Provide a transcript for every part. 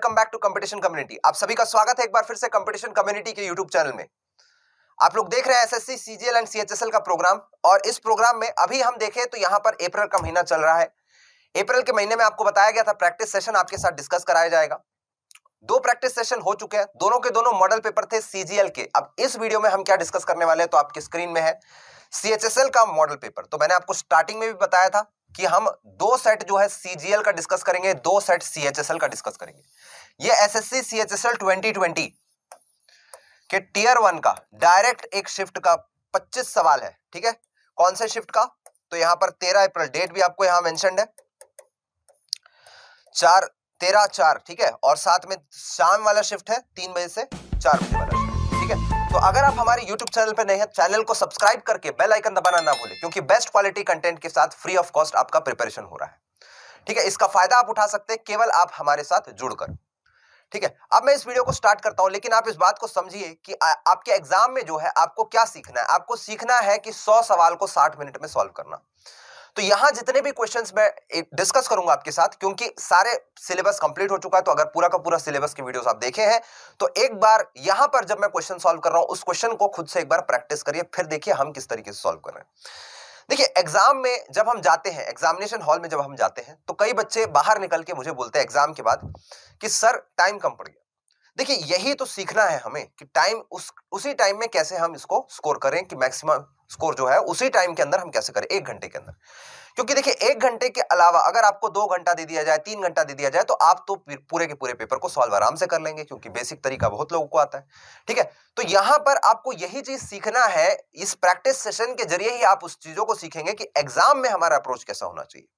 Welcome back to competition community आप सभी का स्वागत है एक बार फिर से कंपटीशन कम्युनिटी के यूट्यूब चैनल में आप लोग देख रहे हैं एसएससी सीजीएल एंड सीएचएसएल का प्रोग्राम और इस प्रोग्राम में अभी हम देखें तो यहां पर अप्रैल का महीना चल रहा है अप्रैल के महीने में आपको बताया गया था प्रैक्टिस सेशन आपके साथ डिस्कस कराया जाएगा दो प्रैक्टिस सेशन हो चुके हैं दोनों के दोनों मॉडल पेपर थे सीजीएल के अब इस वीडियो में हम क्या डिस्कस करने वाले हैं तो आपकी स्क्रीन में है सीएचएसएल का मॉडल पेपर तो मैंने आपको स्टार्टिंग में भी बताया था कि हम दो सेट जो है सीजीएल का डिस्कस करेंगे दो सेट सीएचएसएल का डिस्कस करेंगे ये एसएससी सीएचएसएल 2020 के टीयर वन का डायरेक्ट एक शिफ्ट का 25 सवाल है ठीक है कौन से शिफ्ट का तो यहां पर 13 अप्रैल डेट भी आपको यहां मैं है चार तेरह चार ठीक है और साथ में शाम वाला शिफ्ट है तीन बजे से चार बजे वाला शिफ्ट तो अगर आप हमारे YouTube चैनल पर नए हैं चैनल को सब्सक्राइब करके बेल आइकन दबाना ना भूलें क्योंकि बेस्ट क्वालिटी कंटेंट के साथ फ्री ऑफ कॉस्ट आपका प्रिपरेशन हो रहा है ठीक है इसका फायदा आप उठा सकते हैं केवल आप हमारे साथ जुड़कर ठीक है अब मैं इस वीडियो को स्टार्ट करता हूं लेकिन आप इस बात को समझिए कि आ, आपके एग्जाम में जो है आपको क्या सीखना है आपको सीखना है कि सौ सवाल को साठ मिनट में सॉल्व करना तो यहां जितने भी क्वेश्चन मैं डिस्कस करूंगा आपके साथ क्योंकि सारे सिलेबस कंप्लीट हो चुका है तो अगर पूरा का पूरा सिलेबस की वीडियोस आप देखे हैं तो एक बार यहां पर जब मैं क्वेश्चन सॉल्व कर रहा हूं उस क्वेश्चन को खुद से एक बार प्रैक्टिस करिए फिर देखिए हम किस तरीके से सॉल्व कर रहे हैं देखिए एग्जाम में जब हम जाते हैं एग्जामिनेशन हॉल में जब हम जाते हैं तो कई बच्चे बाहर निकल के मुझे बोलते हैं एग्जाम के बाद कि सर टाइम कम पड़ गया देखिए यही तो सीखना है हमें कि टाइम उस उसी टाइम में कैसे हम इसको स्कोर करें कि मैक्सिमम स्कोर जो है उसी टाइम के अंदर हम कैसे करें एक घंटे के अंदर क्योंकि देखिए एक घंटे के अलावा अगर आपको दो घंटा दे दिया जाए तीन घंटा दे दिया जाए तो आप तो पूरे के पूरे पेपर को सॉल्व आराम से कर लेंगे क्योंकि बेसिक तरीका बहुत लोगों को आता है ठीक है तो यहां पर आपको यही चीज सीखना है इस प्रैक्टिस सेशन के जरिए ही आप उस चीजों को सीखेंगे कि एग्जाम में हमारा अप्रोच कैसा होना चाहिए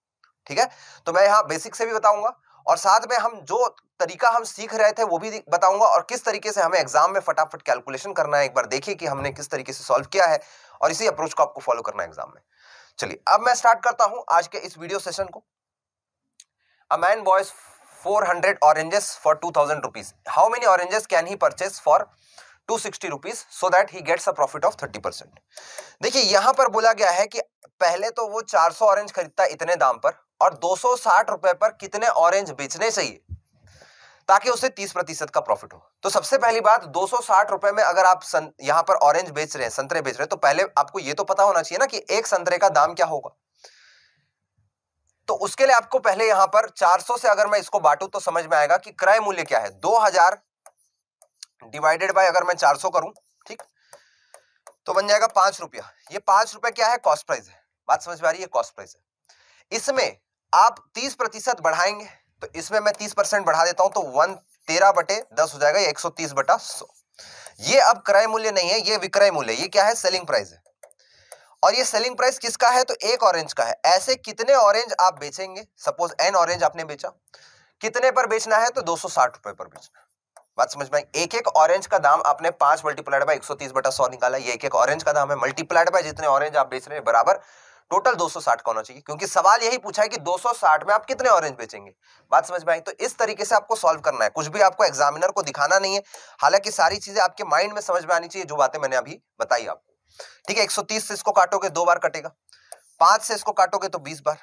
ठीक है तो मैं यहाँ बेसिक से भी बताऊंगा और साथ में हम जो तरीका हम सीख रहे थे वो भी बताऊंगा और किस तरीके से हमें एग्जाम में फटाफट कैलकुलेशन करना है एक बार देखिए कि हमने किस तरीके से सॉल्व किया है और इसी अप्रोच को आपको फॉलो करना एग्जाम में चलिए अब मैं स्टार्ट करता हूं आज के इस वीडियो सेशन को a man buys 400 two thousand rupees how many oranges can he he for two sixty rupees so that he gets a profit of thirty percent देखिए यहां पर बोला गया है कि पहले तो वो चार सौ ऑरेंज खरीदता इतने दाम पर और दो सौ साठ रुपए पर कितने ऑरेंज बेचने चाहिए ताकि उसे तीस प्रतिशत का प्रॉफिट हो तो सबसे पहली बात दो रुपए में अगर आप सं, यहां पर ऑरेंज बेच रहे हैं संतरे बेच रहे हैं तो पहले आपको यह तो पता होना चाहिए ना कि एक संतरे का दाम क्या होगा तो उसके लिए आपको पहले यहां पर 400 से अगर मैं इसको बांटू तो समझ में आएगा कि क्रय मूल्य क्या है 2000 डिवाइडेड बाय अगर मैं 400 करूं ठीक तो बन जाएगा पांच रुपया ये पांच रुपया क्या है कॉस्ट प्राइस है बात समझ में आ रही है कॉस्ट प्राइस है इसमें आप तीस प्रतिशत बढ़ाएंगे तो इसमें मैं तीस परसेंट बढ़ा देता हूं तो वन तेरह बटे दस हो जाएगा एक सौ तीस बटा सौ ये अब क्रय मूल्य नहीं है ये विक्रय मूल्य ये क्या है सेलिंग प्राइस है और ये सेलिंग प्राइस किसका है तो एक ऑरेंज का है ऐसे कितने ऑरेंज आप बेचेंगे सपोज एन ऑरेंज आपने बेचा कितने पर बेचना है तो दो रुपए पर बेचना बात समझ में एक एक ऑरेंज का दाम आपने पांच मल्टीप्लाइड बाय 130 बटा 100 निकाला ये एक एक ऑरेंज का दाम है मल्टीप्लाइड बाय जितने ऑरेंज आप बेच रहे हैं बराबर टोटल 260 का होना चाहिए क्योंकि सवाल यही पूछा है कि 260 में आप कितने ऑरेंज बेचेंगे बात समझ में आई तो इस तरीके से आपको सॉल्व करना है कुछ भी आपको एग्जामिनर को दिखाना नहीं है हालांकि सारी चीजें आपके माइंड में समझ में आनी चाहिए जो बातें मैंने अभी बताई आपको ठीक है एक से इसको काटोगे दो बार कटेगा पांच से इसको काटोगे तो बीस बार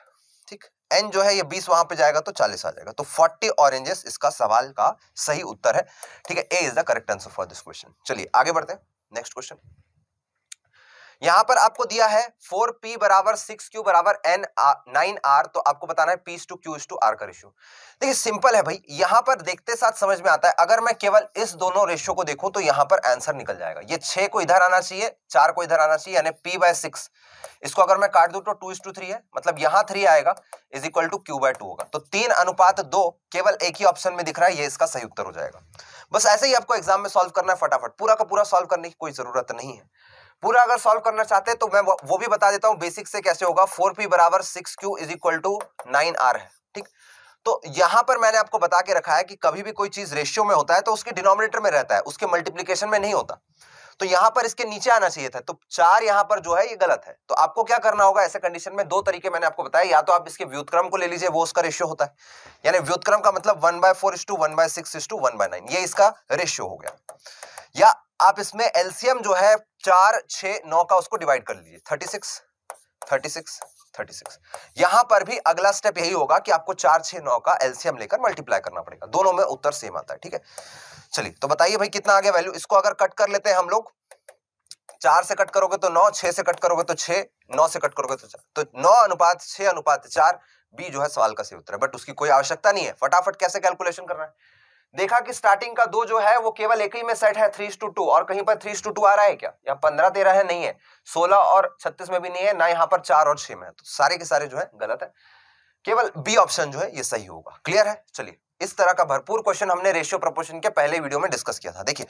ठीक एन जो है ये बीस वहां पर जाएगा तो चालीस आ जाएगा तो फोर्टी ऑरेंजेस इसका सवाल का सही उत्तर है ठीक है A is the correct answer for this question चलिए आगे बढ़ते हैं नेक्स्ट क्वेश्चन यहां पर आपको दिया है फोर पी बराबर सिक्स क्यू बराबर एन नाइन आर तो आपको बताना है P to Q to R का रेशियो देखिए सिंपल है भाई यहां पर देखते साथ समझ में आता है अगर मैं केवल इस दोनों रेशियो को देखूं तो यहां पर आंसर निकल जाएगा ये छह को इधर आना चाहिए चार को इधर आना चाहिए यानी पी बाय सिक्स इसको अगर मैं काट दू तो टू इज टू थ्री है मतलब यहां थ्री आएगा is equal to Q by two होगा तो तीन अनुपात दो केवल एक ही ऑप्शन में दिख रहा है ये इसका सही उत्तर हो जाएगा बस ऐसे ही आपको एग्जाम में सॉल्व करना है फटाफट पूरा का पूरा सॉल्व करने की कोई जरूरत नहीं है पूरा अगर सॉल्व करना चाहते हैं तो मैं वो भी बता देता हूं बेसिक से कैसे होगा फोर पी बराबर six Q is equal to nine R है ठीक तो यहां पर मैंने आपको बता के रखा है कि कभी भी कोई चीज रेशियो में होता है तो उसके डिनोमिनेटर में रहता है उसके मल्टीप्लीकेशन में नहीं होता तो यहां पर इसके नीचे आना चाहिए था तो चार यहां पर जो है ये गलत है तो आपको क्या करना होगा ऐसे कंडीशन में दो तरीके मैंने आपको बताया या तो आप इसके व्युतक्रम को ले लीजिए वो उसका रेशियो होता है यानी व्युतक्रम का मतलब one by four is to one by six is to one by nine ये इसका रेशियो हो गया या आप इसमें एलसीएम जो है चार छ नौ का उसको डिवाइड कर लीजिए thirty six thirty six thirty यहां पर भी अगला स्टेप यही होगा कि आपको चार छह नौ का एलसीएम लेकर मल्टीप्लाई करना पड़ेगा दोनों में उत्तर सेम आता है ठीक है चलिए तो बताइए भाई कितना आ गया वैल्यू इसको अगर कट कर लेते हैं हम लोग चार से कट करोगे तो नौ छह से कट करोगे तो छह नौ से कट करोगे तो चार तो नौ अनुपात छह अनुपात चार बी जो है सवाल का सही उत्तर है बट उसकी कोई आवश्यकता नहीं है फटाफट कैसे कैलकुलेशन करना है देखा कि स्टार्टिंग का दो जो है वो केवल एक ही में सेट है थ्री टू टू और कहीं पर थ्री टू टू आ रहा है क्या यहाँ पंद्रह तेरह है नहीं है सोलह और छत्तीस में भी नहीं है ना यहाँ पर चार और छह में है तो सारे के सारे जो है गलत है केवल बी ऑप्शन जो है ये सही होगा क्लियर है चलिए इस तरह का भरपूर क्वेश्चन हमने रेशियो प्रपोर्शन के पहले वीडियो में डिस्कस किया था देखिए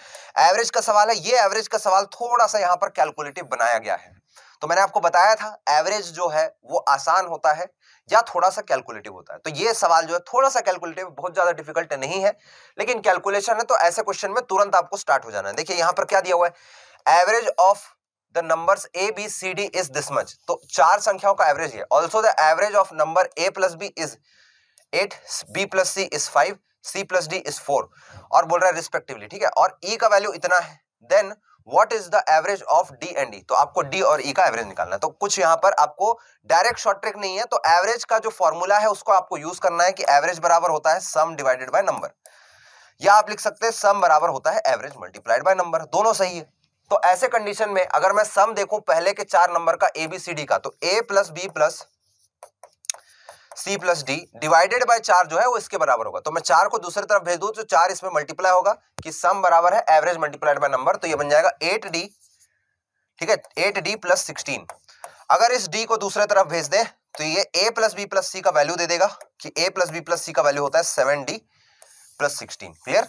एवरेज का सवाल है ये एवरेज का सवाल थोड़ा सा यहाँ पर कैलकुलेटिव बनाया गया है तो मैंने आपको बताया था एवरेज जो है वो आसान होता है या थोड़ा सा कैलकुलेटिव होता है तो ये सवाल जो है थोड़ा सा कैलकुलेटिव बहुत ज्यादा डिफिकल्ट नहीं है लेकिन कैलकुलेशन है तो ऐसे क्वेश्चन में तुरंत आपको स्टार्ट हो जाना है देखिए यहां पर क्या दिया हुआ है average of the number A B C D is this much तो चार संख्याओं का एवरेज है also the average of number A plus B is eight B plus C is five C plus D is four और बोल रहा है respectively ठीक है और ई e का वैल्यू इतना है then what is the average of D and E तो आपको डी और ई e का एवरेज निकालना है तो कुछ यहां पर आपको डायरेक्ट शॉर्ट ट्रिक नहीं है तो एवरेज का जो फॉर्मूला है उसको आपको यूज करना है कि एवरेज बराबर होता है सम डिवाइडेड बाय नंबर या आप लिख सकते हैं सम बराबर होता है एवरेज मल्टीप्लाइड बाय नंबर दोनों सही है तो ऐसे कंडीशन में अगर मैं सम देखूं पहले के चार नंबर का ए बी सी डी का तो A plus B plus C plus D divided by चार जो है वो इसके बराबर होगा तो मैं चार को दूसरी तरफ भेज दू तो चार इसमें मल्टीप्लाई होगा कि सम बराबर है एवरेज मल्टीप्लाइड बाई नंबर तो ये बन जाएगा एट डी ठीक है एट डी प्लस सिक्सटीन अगर इस डी को दूसरे तरफ भेज दें तो ये A plus B plus C का वैल्यू दे देगा कि A plus B plus C का वैल्यू होता है seven D plus sixteen clear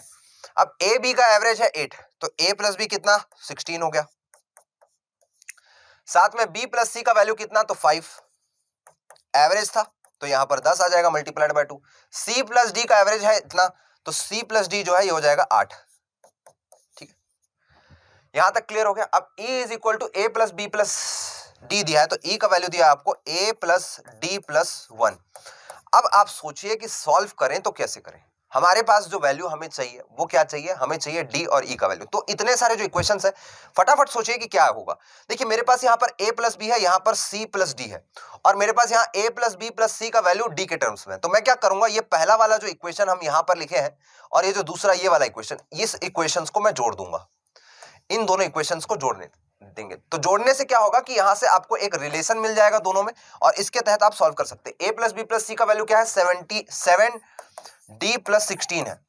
अब ए बी का एवरेज है एट तो ए प्लस बी कितना सिक्सटीन हो गया साथ में बी प्लस सी का वैल्यू कितना तो फाइव एवरेज था तो यहां पर दस आ जाएगा multiplied by two C plus D का एवरेज है इतना तो सी प्लस डी जो है ये हो जाएगा आठ ठीक है यहां तक क्लियर हो गया अब E is equal to A plus B plus D दिया है तो ई e का वैल्यू दिया आपको A plus D plus one अब आप सोचिए कि सॉल्व करें तो कैसे करें हमारे पास जो वैल्यू हमें चाहिए वो क्या चाहिए हमें चाहिए डी और ई e का वैल्यू तो इतने सारे जो इक्वेशन है फटाफट सोचिए कि क्या होगा देखिए मेरे पास यहाँ पर ए प्लस बी है यहाँ पर सी प्लस डी है और मेरे पास यहाँ A plus B plus C का वैल्यू डी के टर्म्स में तो मैं क्या करूंगा ये पहला वाला जो इक्वेशन हम यहाँ पर लिखे हैं और ये जो दूसरा ये वाला इक्वेशन इस इक्वेशन को मैं जोड़ दूंगा इन दोनों इक्वेशन को जोड़ने देंगे तो जोड़ने से क्या होगा कि यहां से आपको एक रिलेशन मिल जाएगा दोनों में और इसके तहत आप सॉल्व कर सकते हैं A plus B plus C का वैल्यू क्या है seventy seven D plus sixteen है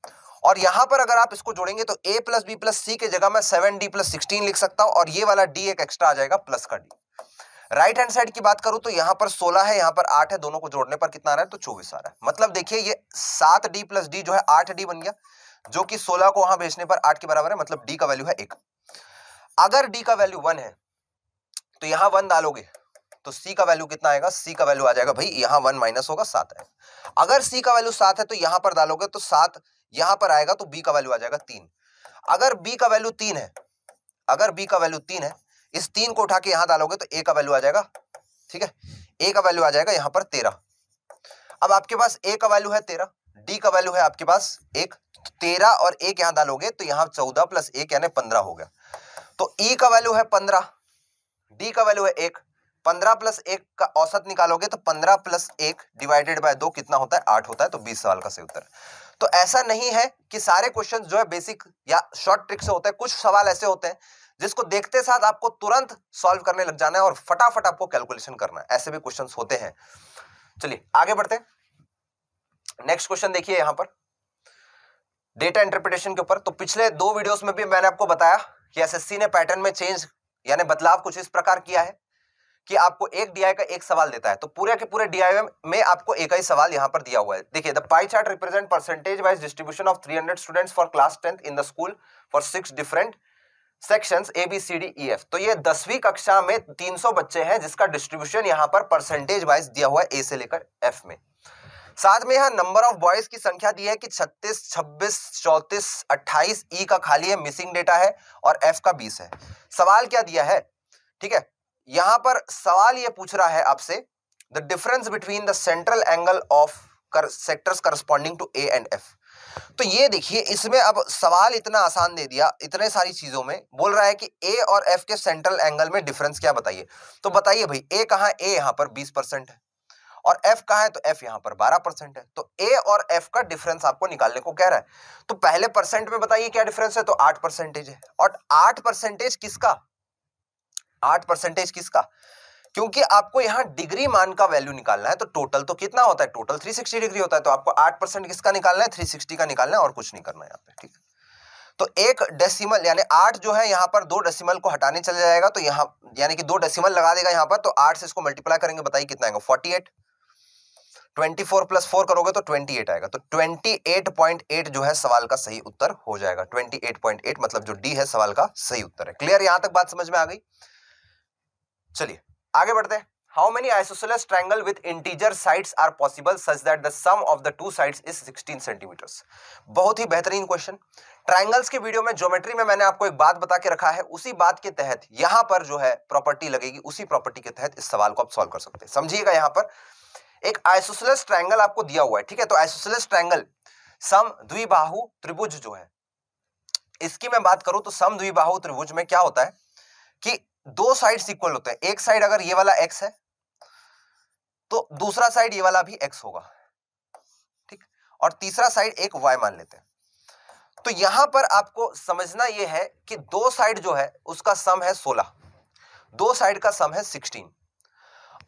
और यहां पर अगर आप इसको जोड़ेंगे तो A plus B plus C के जगह मैं सेवन डी प्लस सिक्सटीन लिख सकता हूं और ये वाला डी एक एक्स्ट्रा आ जाएगा प्लस का डी राइट हैंड साइड की बात करूं तो यहां पर 16 है यहां पर 8 है दोनों को जोड़ने पर कितना आ रहा है तो चौबीस आ रहा है मतलब देखिए ये सात डी प्लस डी जो है आठ डी बन गया जो कि 16 को वहां भेजने पर 8 के बराबर है मतलब डी का वैल्यू है एक अगर डी का वैल्यू वन है तो यहां वन डालोगे तो सी का वैल्यू कितना आएगा सी का वैल्यू आ जाएगा भाई यहाँ वन माइनस होगा सात है अगर सी का वैल्यू सात है तो यहाँ पर डालोगे तो सात यहाँ पर आएगा तो बी का वैल्यू आ जाएगा तीन अगर बी का वैल्यू तीन है अगर बी का वैल्यू तीन है इस तीन को उठा के यहाँ डालोगे तो ए का वैल्यू आ जाएगा ठीक है ए का वैल्यू आ जाएगा यहाँ पर तेरह अब आपके पास ए का वैल्यू है तेरह डी का वैल्यू है आपके पास एक तेरह और एक यहाँ डालोगे तो यहाँ चौदह प्लस एक यानी पंद्रह हो गया तो ई का वैल्यू है पंद्रह डी का वैल्यू है एक पंद्रह प्लस एक का औसत निकालोगे तो पंद्रह प्लस एक डिवाइडेड बाय दो कितना होता है आठ होता है तो बीस सवाल का सही उत्तर तो ऐसा नहीं है कि सारे क्वेश्चन जो है बेसिक या शॉर्ट ट्रिक से होते हैं कुछ सवाल ऐसे होते हैं जिसको देखते साथ आपको तुरंत सॉल्व करने लग जाना है और फटाफट आपको कैलकुलेशन करना है ऐसे भी क्वेश्चन होते हैं चलिए आगे बढ़ते नेक्स्ट क्वेश्चन देखिए यहां पर डेटा इंटरप्रिटेशन के ऊपर तो पिछले दो वीडियोस में भी मैंने आपको बताया कि एसएससी ने पैटर्न में चेंज यानी बदलाव कुछ इस प्रकार किया है कि आपको एक डीआई का एक सवाल देता है तो पूरे के पूरे डीआई में आपको एक ही सवाल यहाँ पर दिया हुआ है देखिए the pie chart represent percentage wise distribution of 300 students for class tenth in the school for six different sections A B C D E F तो ये दसवीं कक्षा में 300 बच्चे हैं जिसका डिस्ट्रीब्यूशन यहाँ पर परसेंटेज वाइज दिया हुआ है ए से लेकर एफ में साथ में यहाँ नंबर ऑफ बॉयज की संख्या दी है कि 36, 26, 34, 28 ई e का खाली है मिसिंग डेटा है और एफ का 20 है सवाल क्या दिया है ठीक है यहां पर सवाल यह पूछ रहा है आपसे the difference between the central angle of sectors corresponding to A and F तो ये देखिए इसमें अब सवाल इतना आसान दे दिया इतने सारी चीजों में बोल रहा है कि ए और एफ के सेंट्रल एंगल में डिफरेंस क्या बताइए तो बताइए भाई ए कहा ए यहां पर 20 परसेंट है और एफ कहा है तो एफ यहां पर 12 परसेंट है तो ए और एफ का डिफरेंस आपको निकालने को कह रहा है तो पहले परसेंट में बताइए क्या डिफरेंस है तो आठ परसेंटेज है और आठ परसेंटेज किसका आठ परसेंटेज किसका क्योंकि आपको यहाँ डिग्री मान का वैल्यू निकालना है तो टोटल तो कितना होता है टोटल 360 डिग्री होता है तो आपको 8 परसेंट किसका निकालना है 360 का निकालना है और कुछ नहीं करना है यहाँ पे ठीक है तो एक डेसिमल यानी आठ जो है यहाँ पर दो डेसिमल को हटाने चले जाएगा तो यहाँ यानी कि दो डेसिमल लगा देगा यहाँ पर तो आठ से इसको मल्टीप्लाई करेंगे बताइए कितना आएगा forty eight twenty four plus four करोगे तो ट्वेंटी एट आएगा तो ट्वेंटी एट पॉइंट एट जो है सवाल का सही उत्तर हो जाएगा ट्वेंटी एट पॉइंट एट मतलब जो डी है सवाल का सही उत्तर है क्लियर यहां तक बात समझ में आ गई चलिए आगे बढ़ते हैं how many isosceles triangle with integer sides are possible such that the sum of the two sides is 16 centimetres बहुत ही बेहतरीन क्वेश्चन ट्रायंगल्स के वीडियो में ज्योमेट्री में मैंने आपको एक बात बता के रखा है उसी बात के तहत यहां पर जो है प्रॉपर्टी लगेगी उसी प्रॉपर्टी के तहत इस सवाल को आप सॉल्व कर सकते हैं समझिएगा यहां पर एक आइसोसेलेस ट्रायंगल आपको दिया हुआ है ठीक है तो आइसोसेलेस ट्रायंगल सम द्विबाहु त्रिभुज जो है इसकी मैं बात करूं तो सम द्विबाहु त्रिभुज में क्या होता है कि दो साइड्स इक्वल होते हैं एक साइड अगर ये वाला एक्स है तो दूसरा साइड ये वाला भी एक्स होगा ठीक और तीसरा साइड एक वाई मान लेते हैं तो यहां पर आपको समझना यह है कि दो साइड जो है उसका सम है सोलह दो साइड का सम है सिक्सटीन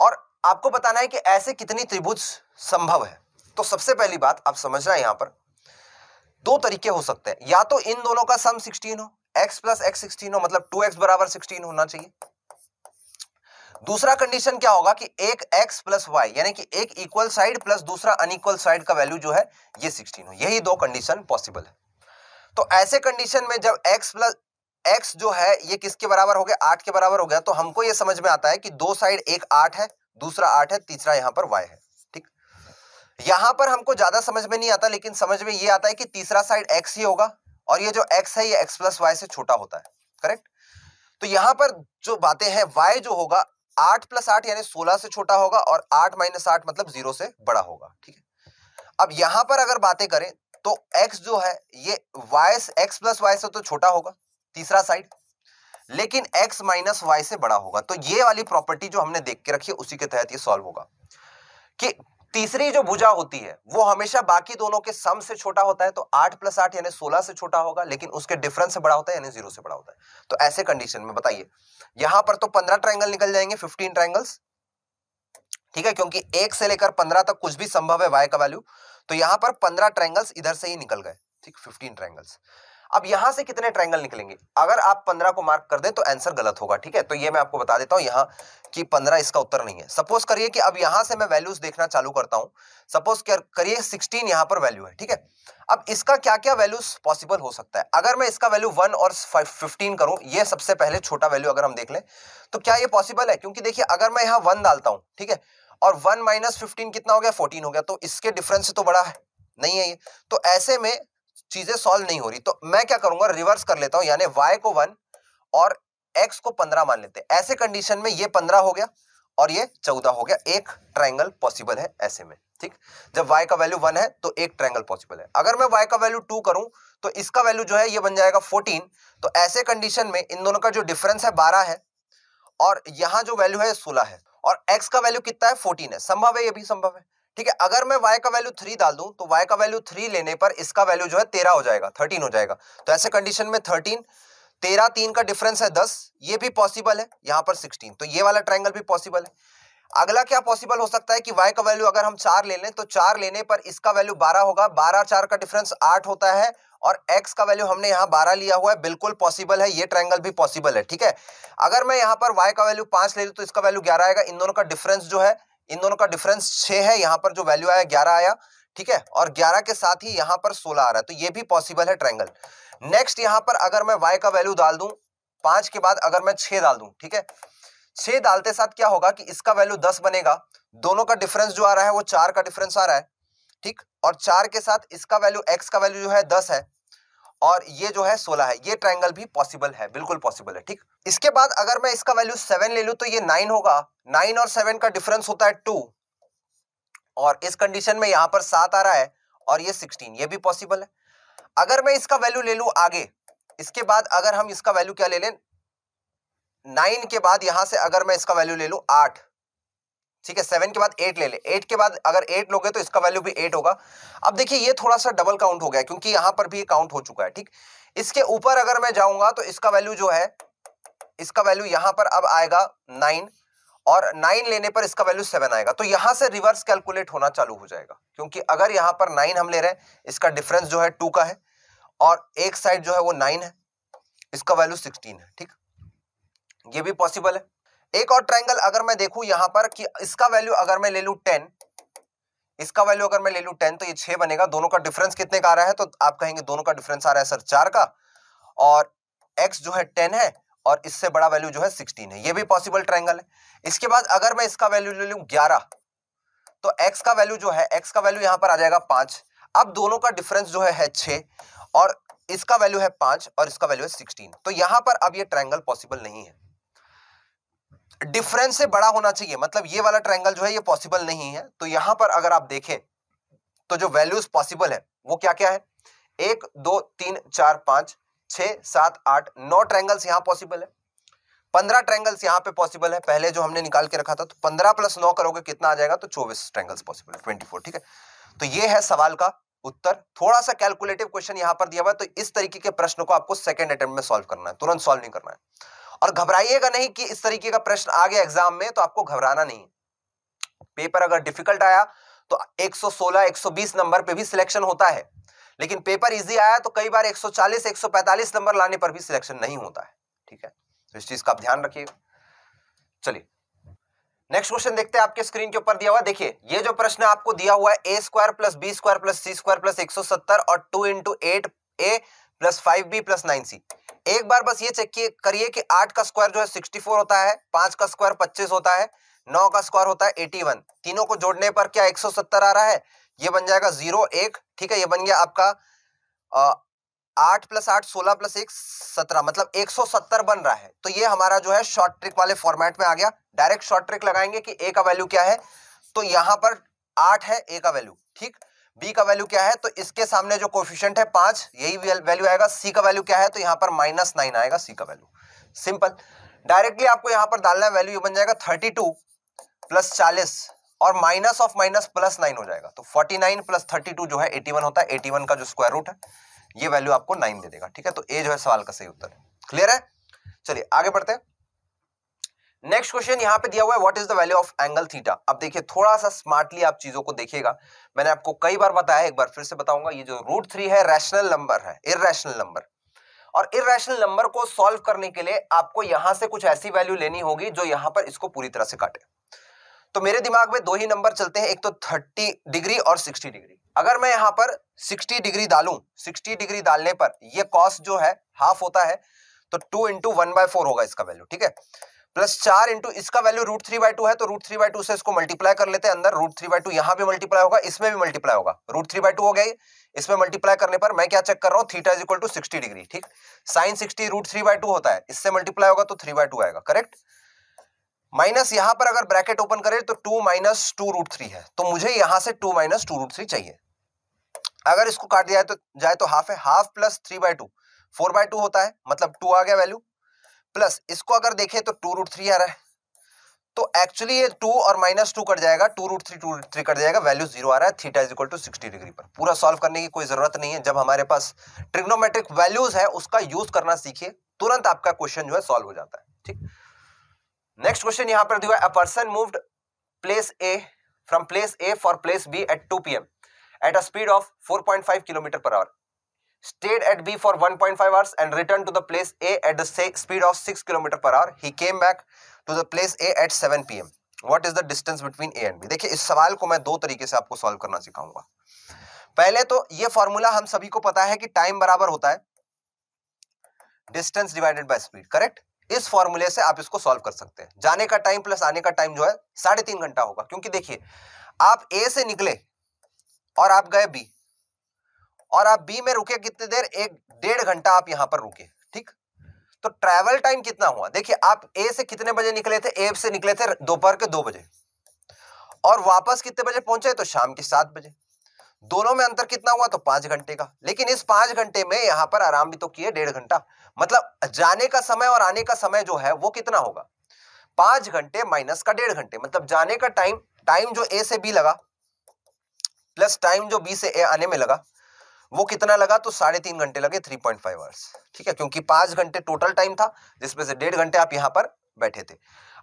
और आपको बताना है कि ऐसे कितनी त्रिभुज संभव है तो सबसे पहली बात आप समझना यहां पर दो तरीके हो सकते हैं या तो इन दोनों का सम सिक्सटीन हो x प्लस एक्स सिक्सटीन हो मतलब टू एक्स बराबर सिक्सटीन होना चाहिए दूसरा कंडीशन क्या होगा कि एक x प्लस वाई यानी कि एक इक्वल साइड प्लस दूसरा अनइक्वल साइड का वैल्यू जो है ये 16 हो यही दो कंडीशन पॉसिबल है तो ऐसे कंडीशन में जब x प्लस एक्स जो है ये किसके बराबर हो गया आठ के बराबर हो गया तो हमको ये समझ में आता है कि दो साइड एक आठ है दूसरा आठ है तीसरा यहां पर वाई है ठीक यहां पर हमको ज्यादा समझ में नहीं आता लेकिन समझ में ये आता है कि तीसरा साइड एक्स ही होगा और ये जो x है ये x प्लस वाई से छोटा होता है करेक्ट तो यहां पर जो बातें हैं y जो होगा आठ प्लस आठ यानी सोलह से छोटा होगा और आठ माइनस आठ मतलब जीरो से बड़ा होगा ठीक है अब यहां पर अगर बातें करें तो x जो है ये y x प्लस वाई से तो छोटा होगा तीसरा साइड लेकिन x माइनस वाई से बड़ा होगा तो ये वाली प्रॉपर्टी जो हमने देख के रखी है उसी के तहत ये सॉल्व होगा कि तीसरी जो भुजा होती है वो हमेशा बाकी दोनों के सम से छोटा होता है तो आठ प्लस आठ यानी सोलह से छोटा होगा लेकिन उसके डिफरेंस से बड़ा होता है यानी जीरो से बड़ा होता है तो ऐसे कंडीशन में बताइए यहां पर तो पंद्रह ट्राइंगल निकल जाएंगे फिफ्टीन ट्राइंगल्स ठीक है क्योंकि एक से लेकर पंद्रह तक कुछ भी संभव है वाई का वैल्यू तो यहां पर पंद्रह ट्राइंगल्स इधर से ही निकल गए ठीक फिफ्टीन ट्राइंगल्स अब यहां से कितने ट्रायंगल निकलेंगे अगर आप पंद्रह को मार्क कर दे तो आंसर गलत होगा ठीक है तो ये मैं आपको बता देता हूं यहां कि पंद्रह इसका उत्तर नहीं है सपोज करिए कि अब यहां से मैं वैल्यूज देखना चालू करता हूं सपोज करिए सिक्सटीन यहां पर वैल्यू है ठीक है अब इसका क्या क्या वैल्यूज पॉसिबल हो सकता है अगर मैं इसका वैल्यू वन और फिफ्टीन करूं ये सबसे पहले छोटा वैल्यू अगर हम देख लें तो क्या ये पॉसिबल है क्योंकि देखिए अगर मैं यहां वन डालता हूं ठीक है और वन माइनस फिफ्टीन कितना हो गया फोर्टीन हो गया तो इसके डिफरेंस तो बड़ा है नहीं है ये तो ऐसे में चीजें सॉल्व नहीं हो रही तो मैं क्या करूंगा रिवर्स कर लेता हूं यानी वाई को वन और एक्स को पंद्रह मान लेते हैं ऐसे कंडीशन में ये पंद्रह हो गया और ये चौदह हो गया एक ट्राइंगल पॉसिबल है ऐसे में ठीक जब y का वैल्यू वन है तो एक ट्रायंगल पॉसिबल है अगर मैं y का वैल्यू टू करूं तो इसका वैल्यू जो है ये बन जाएगा फोर्टीन तो ऐसे कंडीशन में इन दोनों का जो डिफरेंस है बारह है और यहां जो वैल्यू है सोलह है और x का वैल्यू कितना है फोर्टीन है संभव है ये भी संभव है ठीक है अगर मैं वाई का वैल्यू थ्री डाल दूं तो वाई का वैल्यू थ्री लेने पर इसका वैल्यू जो है तेरह हो जाएगा थर्टीन हो जाएगा तो ऐसे कंडीशन में थर्टीन तेरह तीन का डिफरेंस है दस ये भी पॉसिबल है यहां पर सिक्सटीन तो ये वाला ट्राइंगल भी पॉसिबल है अगला क्या पॉसिबल हो सकता है कि वाई का वैल्यू अगर हम चार ले लें तो चार लेने पर इसका वैल्यू बारह होगा बारह चार का डिफरेंस आठ होता है और x का वैल्यू हमने यहाँ बारह लिया हुआ है बिल्कुल पॉसिबल है ये ट्रायंगल भी पॉसिबल है ठीक है अगर मैं यहाँ पर y का वैल्यू पांच ले लू तो इसका वैल्यू ग्यारह आएगा इन दोनों का डिफरेंस जो है इन दोनों का डिफरेंस छह है यहाँ पर जो वैल्यू आया ग्यारह आया ठीक है और ग्यारह के साथ ही यहाँ पर सोलह आ रहा है तो ये भी पॉसिबल है ट्रैंगल नेक्स्ट यहाँ पर अगर मैं वाई का वैल्यू डाल दू पांच के बाद अगर मैं छः डाल दू ठीक है छह डालते साथ क्या होगा कि इसका वैल्यू दस बनेगा दोनों का डिफरेंस जो आ रहा है वो चार का डिफरेंस आ रहा है ठीक और चार के साथ इसका वैल्यू एक्स का वैल्यू जो है दस है और ये जो है सोलह है ये ट्राइंगल भी पॉसिबल है बिल्कुल पॉसिबल है ठीक इसके बाद अगर मैं इसका वैल्यू सेवन ले लू तो ये नाइन होगा नाइन और सेवन का डिफरेंस होता है टू और इस कंडीशन में यहां पर सात आ रहा है और ये सिक्सटीन ये भी पॉसिबल है अगर मैं इसका वैल्यू ले लू आगे इसके बाद अगर हम इसका वैल्यू क्या ले लें नाइन के बाद यहां से अगर मैं इसका वैल्यू ले लू आठ ठीक है सेवन के बाद एट ले ले एट के बाद अगर एट लोगे तो इसका वैल्यू भी एट होगा अब देखिए ये थोड़ा सा डबल काउंट हो गया क्योंकि यहां पर भी काउंट हो चुका है ठीक इसके ऊपर अगर मैं जाऊंगा तो इसका वैल्यू जो है इसका वैल्यू यहां पर अब आएगा नाइन और नाइन लेने पर इसका वैल्यू सेवन आएगा तो यहां से रिवर्स कैलकुलेट होना चालू हो जाएगा क्योंकि अगर यहां पर नाइन हम ले रहे हैं इसका डिफरेंस जो है टू का है और एक साइड जो है वो नाइन है इसका वैल्यू सिक्सटीन है ठीक ये भी पॉसिबल है एक और ट्राइंगल अगर मैं देखू यहां पर कि इसका वैल्यू अगर मैं ले लू टेन इसका वैल्यू अगर मैं ले लू टेन तो ये छह बनेगा दोनों का डिफरेंस कितने का आ रहा है तो आप कहेंगे दोनों का डिफरेंस आ रहा है सर चार का और एक्स जो है टेन है और इससे बड़ा वैल्यू जो है सिक्सटीन है ये भी पॉसिबल ट्राइंगल है इसके बाद अगर मैं इसका वैल्यू ले लू ग्यारह तो एक्स का वैल्यू जो है एक्स का वैल्यू यहां पर आ जाएगा पांच अब दोनों का डिफरेंस जो है, है और इसका वैल्यू है पांच और इसका वैल्यू है सिक्सटीन तो यहां पर अब ये ट्राइंगल पॉसिबल नहीं है डिफरेंस से बड़ा होना चाहिए मतलब ये वाला ट्रायंगल जो है ये पॉसिबल नहीं है तो यहां पर अगर आप देखें तो जो वैल्यूज पॉसिबल है वो क्या क्या है एक दो तीन चार पांच छ सात आठ नौ ट्रायंगल्स यहां पॉसिबल है पंद्रह ट्रायंगल्स यहां पे पॉसिबल है पहले जो हमने निकाल के रखा था तो पंद्रह प्लस नौ करोगे कितना आ जाएगा तो चौबीस ट्रायंगल्स पॉसिबल है ट्वेंटी फोर ठीक है तो ये है सवाल का उत्तर थोड़ा सा कैलकुलेटिव क्वेश्चन यहां पर दिया हुआ है तो इस तरीके के प्रश्न को आपको सेकेंड अटेम्प्ट में सोल्व करना है तुरंत सोल्व नहीं करना है और घबराइएगा नहीं कि इस तरीके का प्रश्न आ गया एग्जाम में तो आपको घबराना नहीं पेपर अगर डिफिकल्ट आया तो 116 120 नंबर पे भी सिलेक्शन होता है लेकिन पेपर इजी आया तो कई बार 140 145 नंबर लाने पर भी सिलेक्शन नहीं होता है ठीक है तो इस चीज का आप ध्यान रखिएगा चलिए नेक्स्ट क्वेश्चन देखते हैं आपके स्क्रीन के ऊपर दिया हुआ देखिए ये जो प्रश्न आपको दिया हुआ है A square plus B square plus C square plus एक और two into eight A plus five B plus nine C एक बार बस ये चेक किए करिए कि आठ का स्क्वायर जो है सिक्सटी फोर होता है पांच का स्क्वायर पच्चीस होता है नौ का स्क्वायर होता है एटी वन तीनों को जोड़ने पर क्या एक सौ सत्तर आ रहा है ये बन जाएगा जीरो एक ठीक है ये बन गया आपका आठ प्लस आठ सोलह प्लस एक सत्रह मतलब एक सौ सत्तर बन रहा है तो ये हमारा जो है शॉर्ट ट्रिक वाले फॉर्मेट में आ गया डायरेक्ट शॉर्ट ट्रिक लगाएंगे कि ए का वैल्यू क्या है तो यहां पर आठ है ए का वैल्यू ठीक बी का वैल्यू क्या है तो इसके सामने जो कोफिशियंट है पांच यही वैल्यू आएगा सी का वैल्यू क्या है तो यहाँ पर माइनस नाइन आएगा सी का वैल्यू सिंपल डायरेक्टली आपको यहाँ पर डालना है वैल्यू बन जाएगा थर्टी टू प्लस चालीस और minus of minus plus nine हो जाएगा तो forty nine plus thirty two जो है एटी वन होता है एटी वन का जो स्क्वायर रूट है ये वैल्यू आपको नाइन दे देगा ठीक है तो ए जो है सवाल का सही उत्तर है क्लियर है चलिए आगे बढ़ते हैं नेक्स्ट क्वेश्चन यहाँ पे दिया हुआ है what is the value of angle theta अब देखिए थोड़ा सा स्मार्टली आप चीजों को देखिएगा मैंने आपको कई बार बताया एक बार फिर से बताऊंगा ये जो रूट थ्री है रैशनल नंबर है इरेशनल नंबर और इरेशनल नंबर को सॉल्व करने के लिए आपको यहां से कुछ ऐसी वैल्यू लेनी होगी जो यहां पर इसको पूरी तरह से काटे तो मेरे दिमाग में दो ही नंबर चलते हैं एक तो थर्टी डिग्री और सिक्सटी डिग्री अगर मैं यहाँ पर सिक्सटी डिग्री डालू सिक्सटी डिग्री डालने पर यह कॉस्ट जो है हाफ होता है तो two into one by four होगा इसका वैल्यू ठीक है प्लस चार इंटू इसका value root three by two है तो रूट थ्री बाई टू से इसको मल्टीप्लाई कर लेते हैं अंदर रूट थ्री बाई टू यहां भी मल्टीप्लाई होगा इसमें भी मल्टीप्लाई होगा रूट थ्री बाई टू हो गई इसमें मल्टीप्लाई करने पर मैं क्या चेक कर रहा हूँ theta is equal to sixty degree ठीक sine sixty root three by two होता है इससे मल्टीप्लाई होगा तो थ्री बाय टू आएगा करेक्ट माइनस यहां पर अगर ब्रैकेट ओपन करें तो two minus two root three है तो मुझे यहां से two minus two root three चाहिए अगर इसको काट दिया तो जाए तो हाफ है half plus three by two four by two होता है मतलब टू आ गया वैल्यू प्लस इसको अगर देखें तो टू रूट थ्री आ रहा है तो एक्चुअली ये टू और माइनस टू कट जाएगा two root three two root three cut जाएगा वैल्यू जीरो आ रहा है theta is equal to sixty degree पर पूरा सॉल्व करने की कोई जरूरत नहीं है जब हमारे पास ट्रिग्नोमेट्रिक वैल्यूज है उसका यूज करना सीखिए तुरंत आपका क्वेश्चन जो है सॉल्व हो जाता है ठीक नेक्स्ट क्वेश्चन यहां पर दिया है a person moved place A from place A for place B at two P at a speed of 4.5 kilometre per hour stayed at B for 1.5 hours and returned to the place A at the speed of 6 km per hour. He came back to the place A at 7 p.m. What is the distance between A and B? देखिए इस सवाल को मैं दो तरीके से आपको solve करना सिखाऊंगा पहले तो ये फॉर्मूला हम सभी को पता है कि टाइम बराबर होता है distance divided by speed correct इस फॉर्मूले से आप इसको सॉल्व कर सकते हैं जाने का टाइम प्लस आने का टाइम जो है साढ़े तीन घंटा होगा क्योंकि देखिए आप ए से निकले और आप गए बी और आप बी में रुके कितनी देर एक डेढ़ घंटा आप यहां पर रुके ठीक तो ट्रैवल टाइम कितना हुआ देखिए आप ए से कितने बजे निकले थे ए से निकले थे दोपहर के दो बजे और वापस कितने बजे पहुंचे तो शाम के सात बजे दोनों में अंतर कितना हुआ तो पांच घंटे का लेकिन इस पांच घंटे में यहां पर आराम भी तो किए डेढ़ घंटा मतलब जाने का समय और आने का समय जो है वो कितना होगा पांच घंटे माइनस का डेढ़ घंटे मतलब जाने का टाइम टाइम जो ए से बी लगा प्लस टाइम जो बी से ए आने में लगा वो कितना लगा तो साढ़े तीन घंटे लगे थ्री पॉइंट फाइव आवर्स ठीक है क्योंकि पांच घंटे टोटल टाइम था जिसमें से डेढ़ घंटे आप यहां पर बैठे थे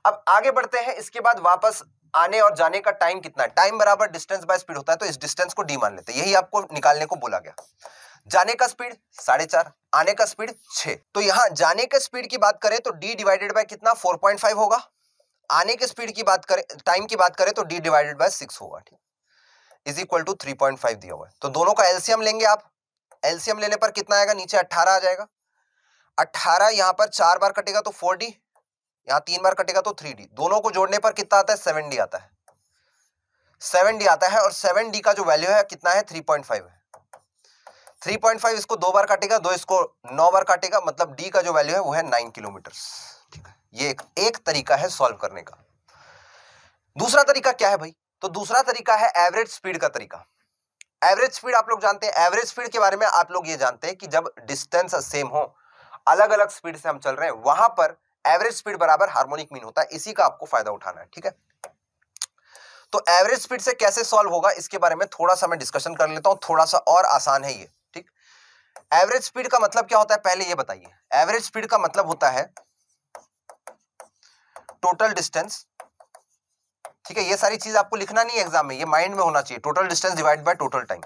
अब आगे बढ़ते हैं इसके बाद वापस आने और जाने का टाइम कितना है टाइम बराबर डिस्टेंस बाय स्पीड होता है तो इस डिस्टेंस को डी मान लेते हैं यही आपको निकालने को बोला गया जाने का स्पीड साढ़े चार आने का स्पीड छह तो यहाँ जाने के स्पीड की बात करें तो डी डिवाइडेड बाय कितना फोर पॉइंट फाइव होगा आने के स्पीड की बात करें टाइम की बात करें तो डी डिवाइडेड बाय सिक्स होगा ठीक is equal to three point five दिया हुआ है तो दोनों का एलसीएम लेंगे आप एलसीएम लेने पर कितना आएगा नीचे अट्ठारह आ जाएगा अट्ठारह यहाँ पर चार बार कटेगा तो फोर डी यहाँ तीन बार कटेगा तो थ्री डी दोनों को जोड़ने पर कितना आता है सेवन डी आता है सेवन डी आता है और सेवन डी का जो वैल्यू है कितना है थ्री पॉइंट फाइव है थ्री पॉइंट फाइव इसको दो बार काटेगा दो इसको नौ बार काटेगा मतलब डी का जो वैल्यू है वो है नाइन किलोमीटर ठीक है ये एक, एक तरीका है सॉल्व करने का दूसरा तरीका क्या है भाई तो दूसरा तरीका है एवरेज स्पीड का तरीका एवरेज स्पीड आप लोग जानते हैं एवरेज स्पीड के बारे में आप लोग ये जानते हैं कि जब डिस्टेंस सेम हो अलग अलग स्पीड से हम चल रहे हैं वहां पर एवरेज स्पीड बराबर हार्मोनिक मीन होता है इसी का आपको फायदा उठाना है ठीक है तो एवरेज स्पीड से कैसे सॉल्व होगा इसके बारे में थोड़ा सा मैं डिस्कशन कर लेता हूं थोड़ा सा और आसान है ये ठीक एवरेज स्पीड का मतलब क्या होता है पहले ये बताइए एवरेज स्पीड का मतलब होता है टोटल डिस्टेंस ठीक है ये सारी चीज आपको लिखना नहीं है एग्जाम में ये माइंड में होना चाहिए total distance divide by total time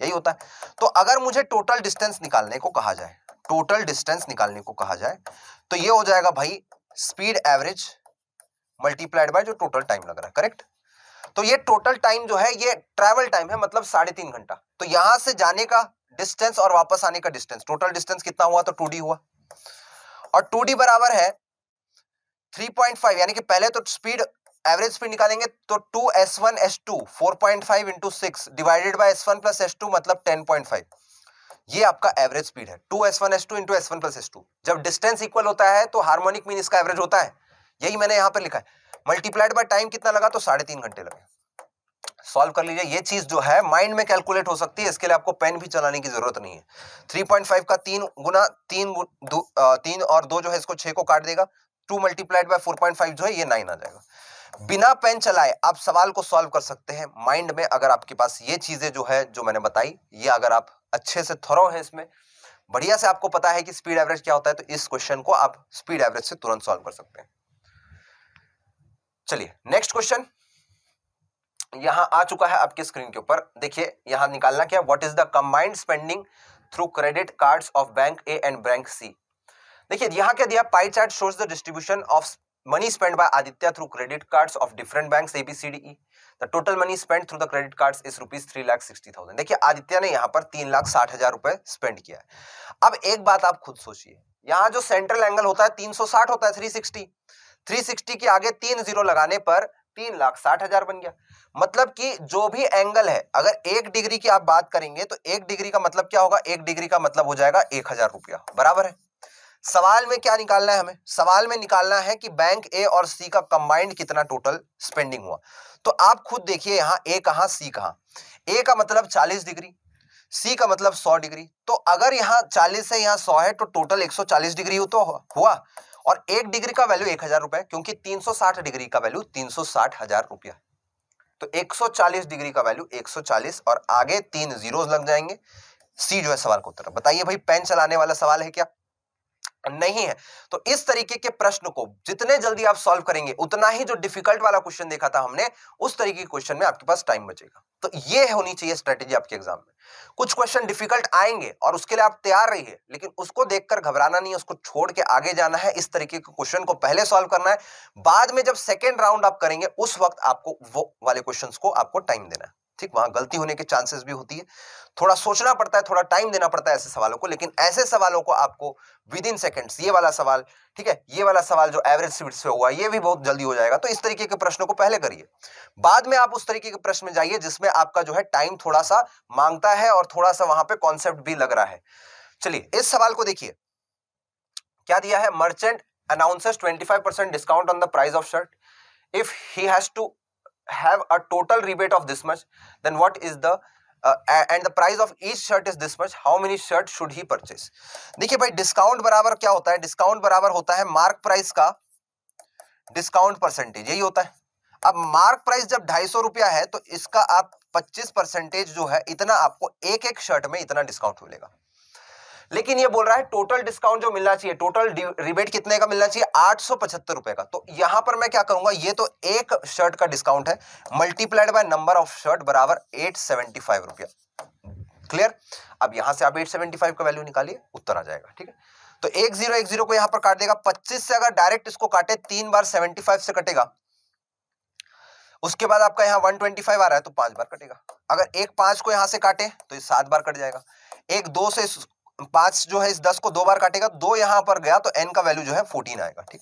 यही होता है तो अगर मुझे टोटल डिस्टेंस निकालने को कहा जाए टोटल डिस्टेंस निकालने को कहा जाए तो ये हो जाएगा भाई स्पीड एवरेज मल्टीप्लाइड बाय जो टोटल टाइम लग रहा है करेक्ट तो ये टोटल टाइम जो है ये ट्रेवल टाइम है मतलब साढ़े तीन घंटा तो यहां से जाने का डिस्टेंस और वापस आने का डिस्टेंस टोटल डिस्टेंस कितना हुआ तो टू हुआ और टू बराबर है 3.5 यानी कि पहले तो स्पीड एवरेज स्पीड निकालेंगे तो two S one S two four point five into six divided by S one plus S two मतलब टेन पॉइंट फाइव ये आपका एवरेज स्पीड है two S one S two into S one plus S two जब distance equal होता है तो harmonic mean इसका average होता है यही मैंने यहां पर लिखा है मल्टीप्लाइड बाई टाइम कितना लगा तो साढ़े तीन घंटे लगे सॉल्व कर लीजिए ये चीज जो है माइंड में कैलकुलेट हो सकती है इसके लिए आपको पेन भी चलाने की जरूरत नहीं है थ्री पॉइंट फाइव का तीन गुना तीन तीन और दो जो है इसको छह को काट देगा two multiplied by four point five जो है ये नाइन आ जाएगा बिना पेन चलाए आप सवाल को सॉल्व कर सकते हैं माइंड में अगर आपके पास ये चीजें जो है जो मैंने बताई ये अगर आप अच्छे से थरो हैं इसमें बढ़िया से आपको पता है कि स्पीड एवरेज क्या होता है तो इस क्वेश्चन को आप स्पीड एवरेज से तुरंत सॉल्व कर सकते हैं चलिए नेक्स्ट क्वेश्चन यहां आ चुका है आपके स्क्रीन के ऊपर देखिए यहां निकालना क्या what is the combined spending through credit cards of bank A and bank C देखिए यहां क्या दिया pie chart shows the distribution of money spent by Aditya through credit cards of different banks ABCDE. The total money spent through the credit cards is rupees three lakh sixty thousand देखिए आदित्य ने यहाँ पर तीन लाख साठ हजार रुपए स्पेंड किया है अब एक बात आप खुद सोचिए यहाँ जो सेंट्रल एंगल होता है तीन सौ साठ होता है थ्री सिक्सटी थ्री सिक्सटी के आगे तीन जीरो लगाने पर तीन लाख साठ हजार बन गया मतलब कि जो भी एंगल है अगर एक डिग्री की आप बात करेंगे तो एक डिग्री का मतलब क्या होगा एक डिग्री का मतलब हो जाएगा एक हजार रुपया बराबर है सवाल में क्या निकालना है हमें सवाल में निकालना है कि बैंक ए और सी का कंबाइंड कितना टोटल स्पेंडिंग हुआ तो आप खुद देखिए यहां ए कहा सी कहा ए का मतलब 40 डिग्री सी का मतलब 100 डिग्री तो अगर यहाँ 40 से यहाँ 100 है तो टोटल 140 डिग्री तो हो तो हुआ और एक डिग्री का वैल्यू एक हजार रुपए क्योंकि 360 डिग्री का वैल्यू तीन सौ साठ हजार रुपया तो 140 डिग्री का वैल्यू 140 और आगे तीन जीरोस लग जाएंगे सी जो है सवाल को उत्तर बताइए भाई पेन चलाने वाला सवाल है क्या नहीं है तो इस तरीके के प्रश्न को जितने जल्दी आप सॉल्व करेंगे उतना ही जो डिफिकल्ट वाला क्वेश्चन देखा था हमने उस तरीके के क्वेश्चन में आपके पास टाइम बचेगा तो ये होनी चाहिए स्ट्रेटेजी आपके एग्जाम में कुछ क्वेश्चन डिफिकल्ट आएंगे और उसके लिए आप तैयार रहिए लेकिन उसको देखकर घबराना नहीं है उसको छोड़ के आगे जाना है इस तरीके के क्वेश्चन को पहले सॉल्व करना है बाद में जब सेकेंड राउंड आप करेंगे उस वक्त आपको वो वाले क्वेश्चन को आपको टाइम देना है ठीक वहां गलती होने के चांसेस भी होती है थोड़ा सोचना पड़ता है थोड़ा टाइम देना पड़ता है ऐसे सवालों को लेकिन ऐसे सवालों को आपको विद इन सेकेंड्स ये वाला सवाल ठीक है ये वाला सवाल जो एवरेज स्पीड से हुआ ये भी बहुत जल्दी हो जाएगा तो इस तरीके के प्रश्नों को पहले करिए बाद में आप उस तरीके के प्रश्न में जाइए जिसमें आपका जो है टाइम थोड़ा सा मांगता है और थोड़ा सा वहां पर कॉन्सेप्ट भी लग रहा है चलिए इस सवाल को देखिए क्या दिया है merchant announces twenty discount on the price of shirt if he has to have a total rebate of this much then what is the uh, and the price of each shirt is this much how many shirt should he purchase dekhiye bhai discount barabar kya hota hai discount barabar hota hai mark price ka discount percentage yahi hota hai अब mark price जब ढाई सौ रुपया है तो इसका आप 25 percentage जो है इतना आपको एक एक शर्ट में इतना डिस्काउंट मिलेगा लेकिन ये बोल रहा है टोटल डिस्काउंट जो मिलना चाहिए टोटल रिबेट कितने का मिलना चाहिए आठ सौ पचहत्तर रुपए का तो यहां पर मैं क्या करूंगा ये तो एक शर्ट का डिस्काउंट है multiplied by number of shirt बराबर एट सेवेंटी फाइव रुपया क्लियर अब यहां से आप एट सेवेंटी फाइव का वैल्यू निकालिए उत्तर आ जाएगा ठीक है तो एक जीरो एक जीरो को यहां पर काट देगा पच्चीस से अगर डायरेक्ट इसको काटे तीन बार सेवेंटी फाइव से कटेगा उसके बाद आपका यहाँ फाइव आ रहा है तो पांच बार कटेगा अगर एक पांच को यहां से काटे तो ये सात बार कट जाएगा एक दो से पांच जो है इस दस को दो बार काटेगा दो यहां पर गया तो एन का वैल्यू जो है फोर्टीन आएगा ठीक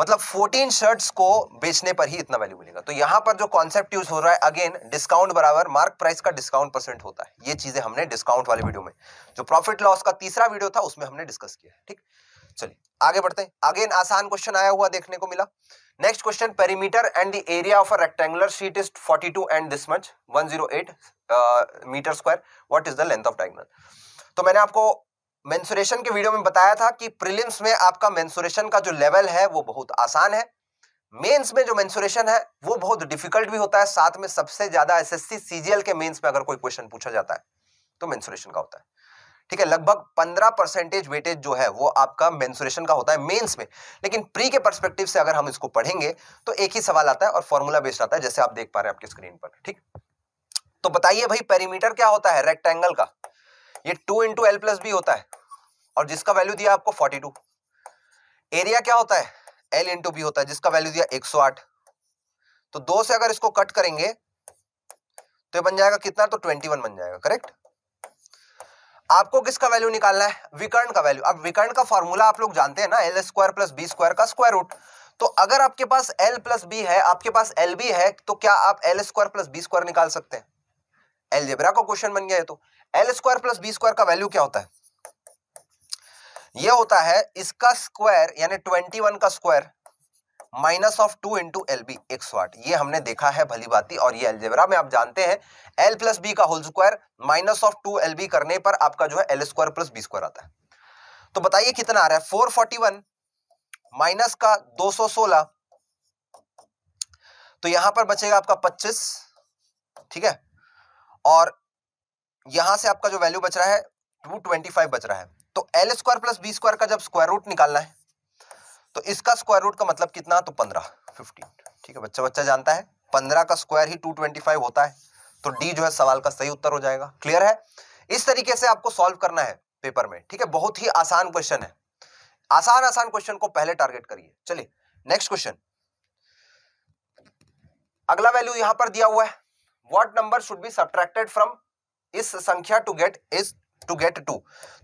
मतलब फोर्टीन शर्ट्स को बेचने पर ही इतना वैल्यू मिलेगा तो यहां पर जो कॉन्सेप्ट यूज हो रहा है अगेन डिस्काउंट बराबर मार्क प्राइस का डिस्काउंट परसेंट होता है ये चीजें हमने डिस्काउंट वाले वीडियो में जो प्रॉफिट लॉस का तीसरा वीडियो था उसमें हमने डिस्कस किया ठीक चलिए आगे बढ़ते हैं अगेन आसान क्वेश्चन आया हुआ देखने को मिला next question perimeter and the area of a rectangular sheet is 42 and this much 108 metre square what is the length of diagonal तो मैंने आपको मेंसुरेशन के वीडियो में बताया था कि प्रिलिम्स में आपका मेंसुरेशन का जो लेवल है वो बहुत आसान है मेंस में जो मेंसुरेशन है वो बहुत डिफिकल्ट भी होता है साथ में सबसे ज्यादा एसएससी सीजीएल के मेंस में अगर कोई क्वेश्चन पूछा जाता है तो मेंसुरेशन का होता है ठीक है लगभग पंद्रह परसेंटेज वेटेज जो है वो आपका मेंसुरेशन का होता है मेंस में लेकिन प्री के परस्पेक्टिव से अगर हम इसको पढ़ेंगे तो एक ही सवाल आता है और फॉर्मूला बेस्ड आता है जैसे आप देख पा रहे हैं आपकी स्क्रीन पर ठीक तो बताइए भाई पेरीमीटर क्या होता है रेक्टेंगल का ये two into L plus B होता है और जिसका वैल्यू दिया आपको फोर्टी टू एरिया क्या होता है एल इंटू बी होता है जिसका वैल्यू दिया एक सौ आठ तो दो से अगर इसको कट करेंगे तो ये बन जाएगा कितना तो ट्वेंटी वन बन जाएगा करेक्ट आपको किसका वैल्यू निकालना है विकर्ण का वैल्यू अब विकर्ण का फॉर्मूला आप लोग जानते हैं ना L square plus B square का स्क्वायर रूट तो अगर आपके पास एल प्लस बी है आपके पास एल बी है तो क्या आप L square plus B square निकाल सकते हैं एलजेब्रा का क्वेश्चन बन गया है तो L square plus B square का वैल्यू क्या होता है यह होता है इसका स्क्वायर यानी ट्वेंटी वन का square minus of two into L B एक सौ आठ ये हमने देखा है भली बाती और ये एलजेबरा में आप जानते हैं एल प्लस बी का whole square minus of two L B करने पर आपका जो है L square plus B square आता है तो बताइए कितना आ रहा है फोर फोर्टी वन माइनस का दो सौ सोलह तो यहां पर बचेगा आपका पच्चीस ठीक है और यहां से आपका जो वैल्यू बच रहा है टू ट्वेंटी फाइव बच रहा है तो L square plus B square का जब स्क्वायर रूट निकालना है तो इसका स्क्वायर रूट का मतलब कितना तो पंद्रह फिफ्टीन ठीक है बच्चा बच्चा जानता है पंद्रह का स्क्वायर ही टू ट्वेंटी फाइव होता है तो डी जो है सवाल का सही उत्तर हो जाएगा क्लियर है इस तरीके से आपको सॉल्व करना है पेपर में ठीक है बहुत ही आसान क्वेश्चन है आसान आसान क्वेश्चन को पहले टारगेट करिए चलिए नेक्स्ट क्वेश्चन अगला वैल्यू यहां पर दिया हुआ है what number should be subtracted from इस संख्या to get is to get two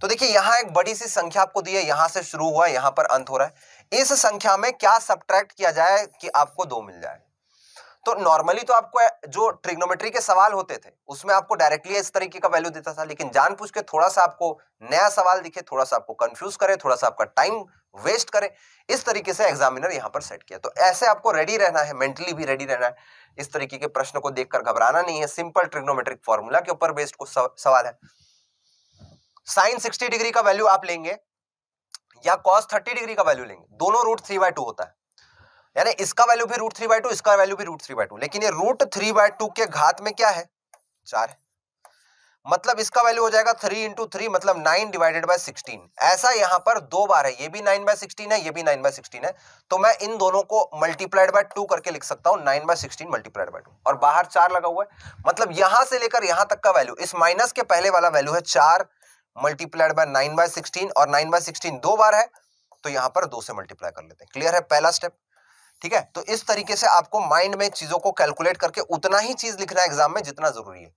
तो देखिए यहां एक बड़ी सी संख्या आपको दी है यहां से शुरू हुआ यहां पर अंत हो रहा है इस संख्या में क्या सब्ट्रैक्ट किया जाए कि आपको दो मिल जाए तो नॉर्मली तो आपको जो ट्रिग्नोमेट्री के सवाल होते थे उसमें आपको डायरेक्टली इस तरीके का वैल्यू देता था लेकिन जान पूछ के थोड़ा सा आपको नया सवाल दिखे थोड़ा सा आपको कंफ्यूज करे थोड़ा सा आपका टाइम वेस्ट करे इस तरीके से एग्जामिनर यहाँ पर सेट किया तो ऐसे आपको रेडी रहना है मेंटली भी रेडी रहना है इस तरीके के प्रश्न को देखकर घबराना नहीं है सिंपल ट्रिग्नोमेट्रिक फॉर्मूला के ऊपर बेस्ड कुछ सवाल है साइन सिक्सटी डिग्री का वैल्यू आप लेंगे या कॉस थर्टी डिग्री का वैल्यू लेंगे दोनों रूट थ्री बाय टू होता है यानी इसका वैल्यू भी रूट थ्री बाय टू इसका वैल्यू भी रूट थ्री बाय टू लेकिन ये रूट थ्री बाय टू के घात में क्या है चार है मतलब इसका वैल्यू हो जाएगा थ्री इंटू थ्री मतलब नाइन डिवाइडेड बाय सिक्सटीन ऐसा यहां पर दो बार है ये भी नाइन बाय सिक्सटीन है ये भी नाइन बाय सिक्सटीन है तो मैं इन दोनों को मल्टीप्लाइड बाय टू करके लिख सकता हूं nine by sixteen multiplied by two और बाहर चार लगा हुआ है मतलब यहां से लेकर यहां तक का वैल्यू इस माइनस के पहले वाला वैल्यू है चार multiplied by nine by sixteen और नाइन बाय सिक्सटीन दो बार है तो यहां पर दो से मल्टीप्लाई कर लेते हैं क्लियर है पहला स्टेप ठीक है तो इस तरीके से आपको माइंड में चीजों को कैलकुलेट करके उतना ही चीज लिखना एग्जाम में जितना जरूरी है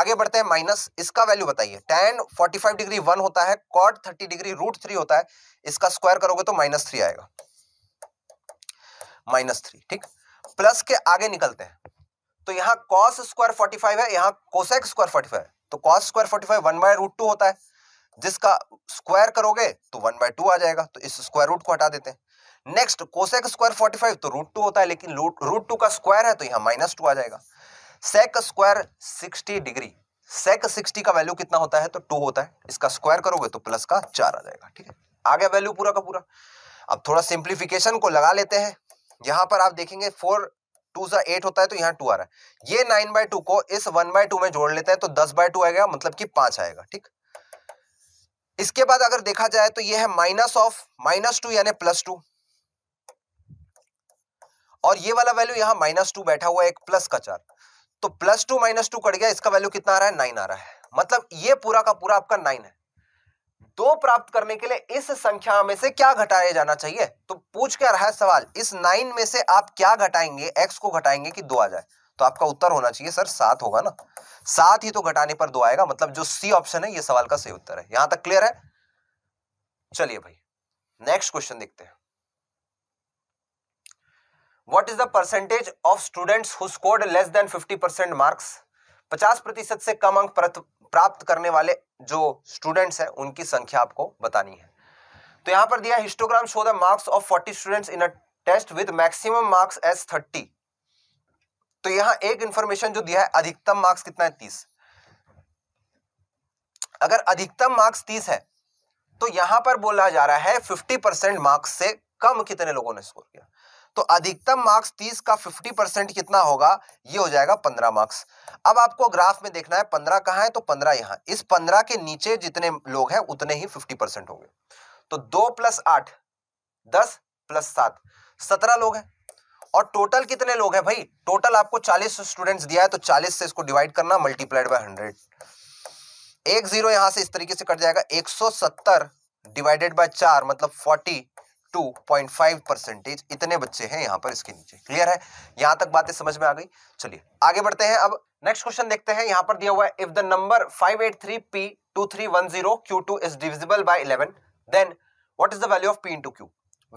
आगे बढ़ते हैं माइनस इसका वैल्यू बताइए ten forty five degree one होता है cot thirty degree root three होता है इसका स्क्वायर करोगे तो माइनस थ्री आएगा माइनस थ्री ठीक प्लस के आगे निकलते हैं तो यहाँ कॉस स्क्वायर फोर्टी फाइव है यहाँ कोसेक स्क्वायर फोर्टी फाइव तो cos square forty five one by root two होता है जिसका स्क्वायर करोगे तो वन बाय टू आ जाएगा तो इस स्क्वायर रूट को हटा देते हैं next cosec square forty five तो रूट टू होता है लेकिन रूट टू का स्क्वायर है तो यहाँ माइनस टू आ जाएगा sec square sixty degree sec sixty का वैल्यू कितना होता है तो टू होता है इसका स्क्वायर करोगे तो प्लस का चार आ जाएगा ठीक है आ गया वैल्यू पूरा का पूरा अब थोड़ा सिंप्लीफिकेशन को लगा लेते हैं यहाँ पर आप देखेंगे फोर टू सा एट होता है तो यहाँ टू आ रहा है ये नाइन बाय टू को इस वन बाय टू में जोड़ लेते हैं तो दस बाय टू आएगा मतलब कि पांच आएगा ठीक इसके बाद अगर देखा जाए तो ये है माइनस ऑफ माइनस टू यानी प्लस टू और ये वाला वैल्यू यहाँ माइनस टू बैठा हुआ है एक प्लस का चार तो plus two minus two cut गया इसका वैल्यू कितना आ रहा है नाइन आ रहा है मतलब ये पूरा का पूरा आपका नाइन है दो प्राप्त करने के लिए इस संख्या में से क्या घटाया जाना चाहिए तो पूछ क्या रहा है सवाल इस नाइन में से आप क्या घटाएंगे एक्स को घटाएंगे कि दो आ जाए तो आपका उत्तर होना चाहिए सर सात होगा ना सात ही तो घटाने पर दो आएगा मतलब जो सी ऑप्शन है ये सवाल का सही उत्तर है यहां तक क्लियर है चलिए भाई नेक्स्ट क्वेश्चन देखते हैं what is the percentage of students who scored less than 50 percent marks पचास प्रतिशत से कम अंक प्राप्त करने वाले जो स्टूडेंट्स हैं उनकी संख्या आपको बतानी है तो यहां पर दिया histogram show the marks of 40 students in a test with maximum marks as 30 तो यहां एक इंफॉर्मेशन जो दिया है अधिकतम मार्क्स कितना है तीस अगर अधिकतम मार्क्स तीस है तो यहां पर बोला जा रहा है फिफ्टी परसेंट मार्क्स से कम कितने लोगों ने स्कोर किया तो अधिकतम मार्क्स 30 का 50 परसेंट कितना होगा ये हो जाएगा 15 मार्क्स अब आपको ग्राफ में देखना है 15 कहाँ है तो 15 यहाँ इस 15 के नीचे जितने लोग हैं उतने ही 50 परसेंट होंगे तो दो प्लस आठ दस प्लस सात सत्रह लोग हैं और टोटल कितने लोग हैं भाई टोटल आपको चालीस स्टूडेंट्स दिया है तो चालीस से इसको डिवाइड करना मल्टीप्लाइड बाई हंड्रेड एक जीरो यहां से इस तरीके से कट जाएगा एक डिवाइडेड बाय चार मतलब फोर्टी 2.5 परसेंटेज इतने बच्चे हैं यहाँ पर इसके नीचे क्लियर है यहाँ तक बातें समझ में आ गई चलिए आगे बढ़ते हैं अब नेक्स्ट क्वेश्चन देखते हैं यहाँ पर दिया हुआ है if the number 583p2310q2 is divisible by 11 then what is the value of p into q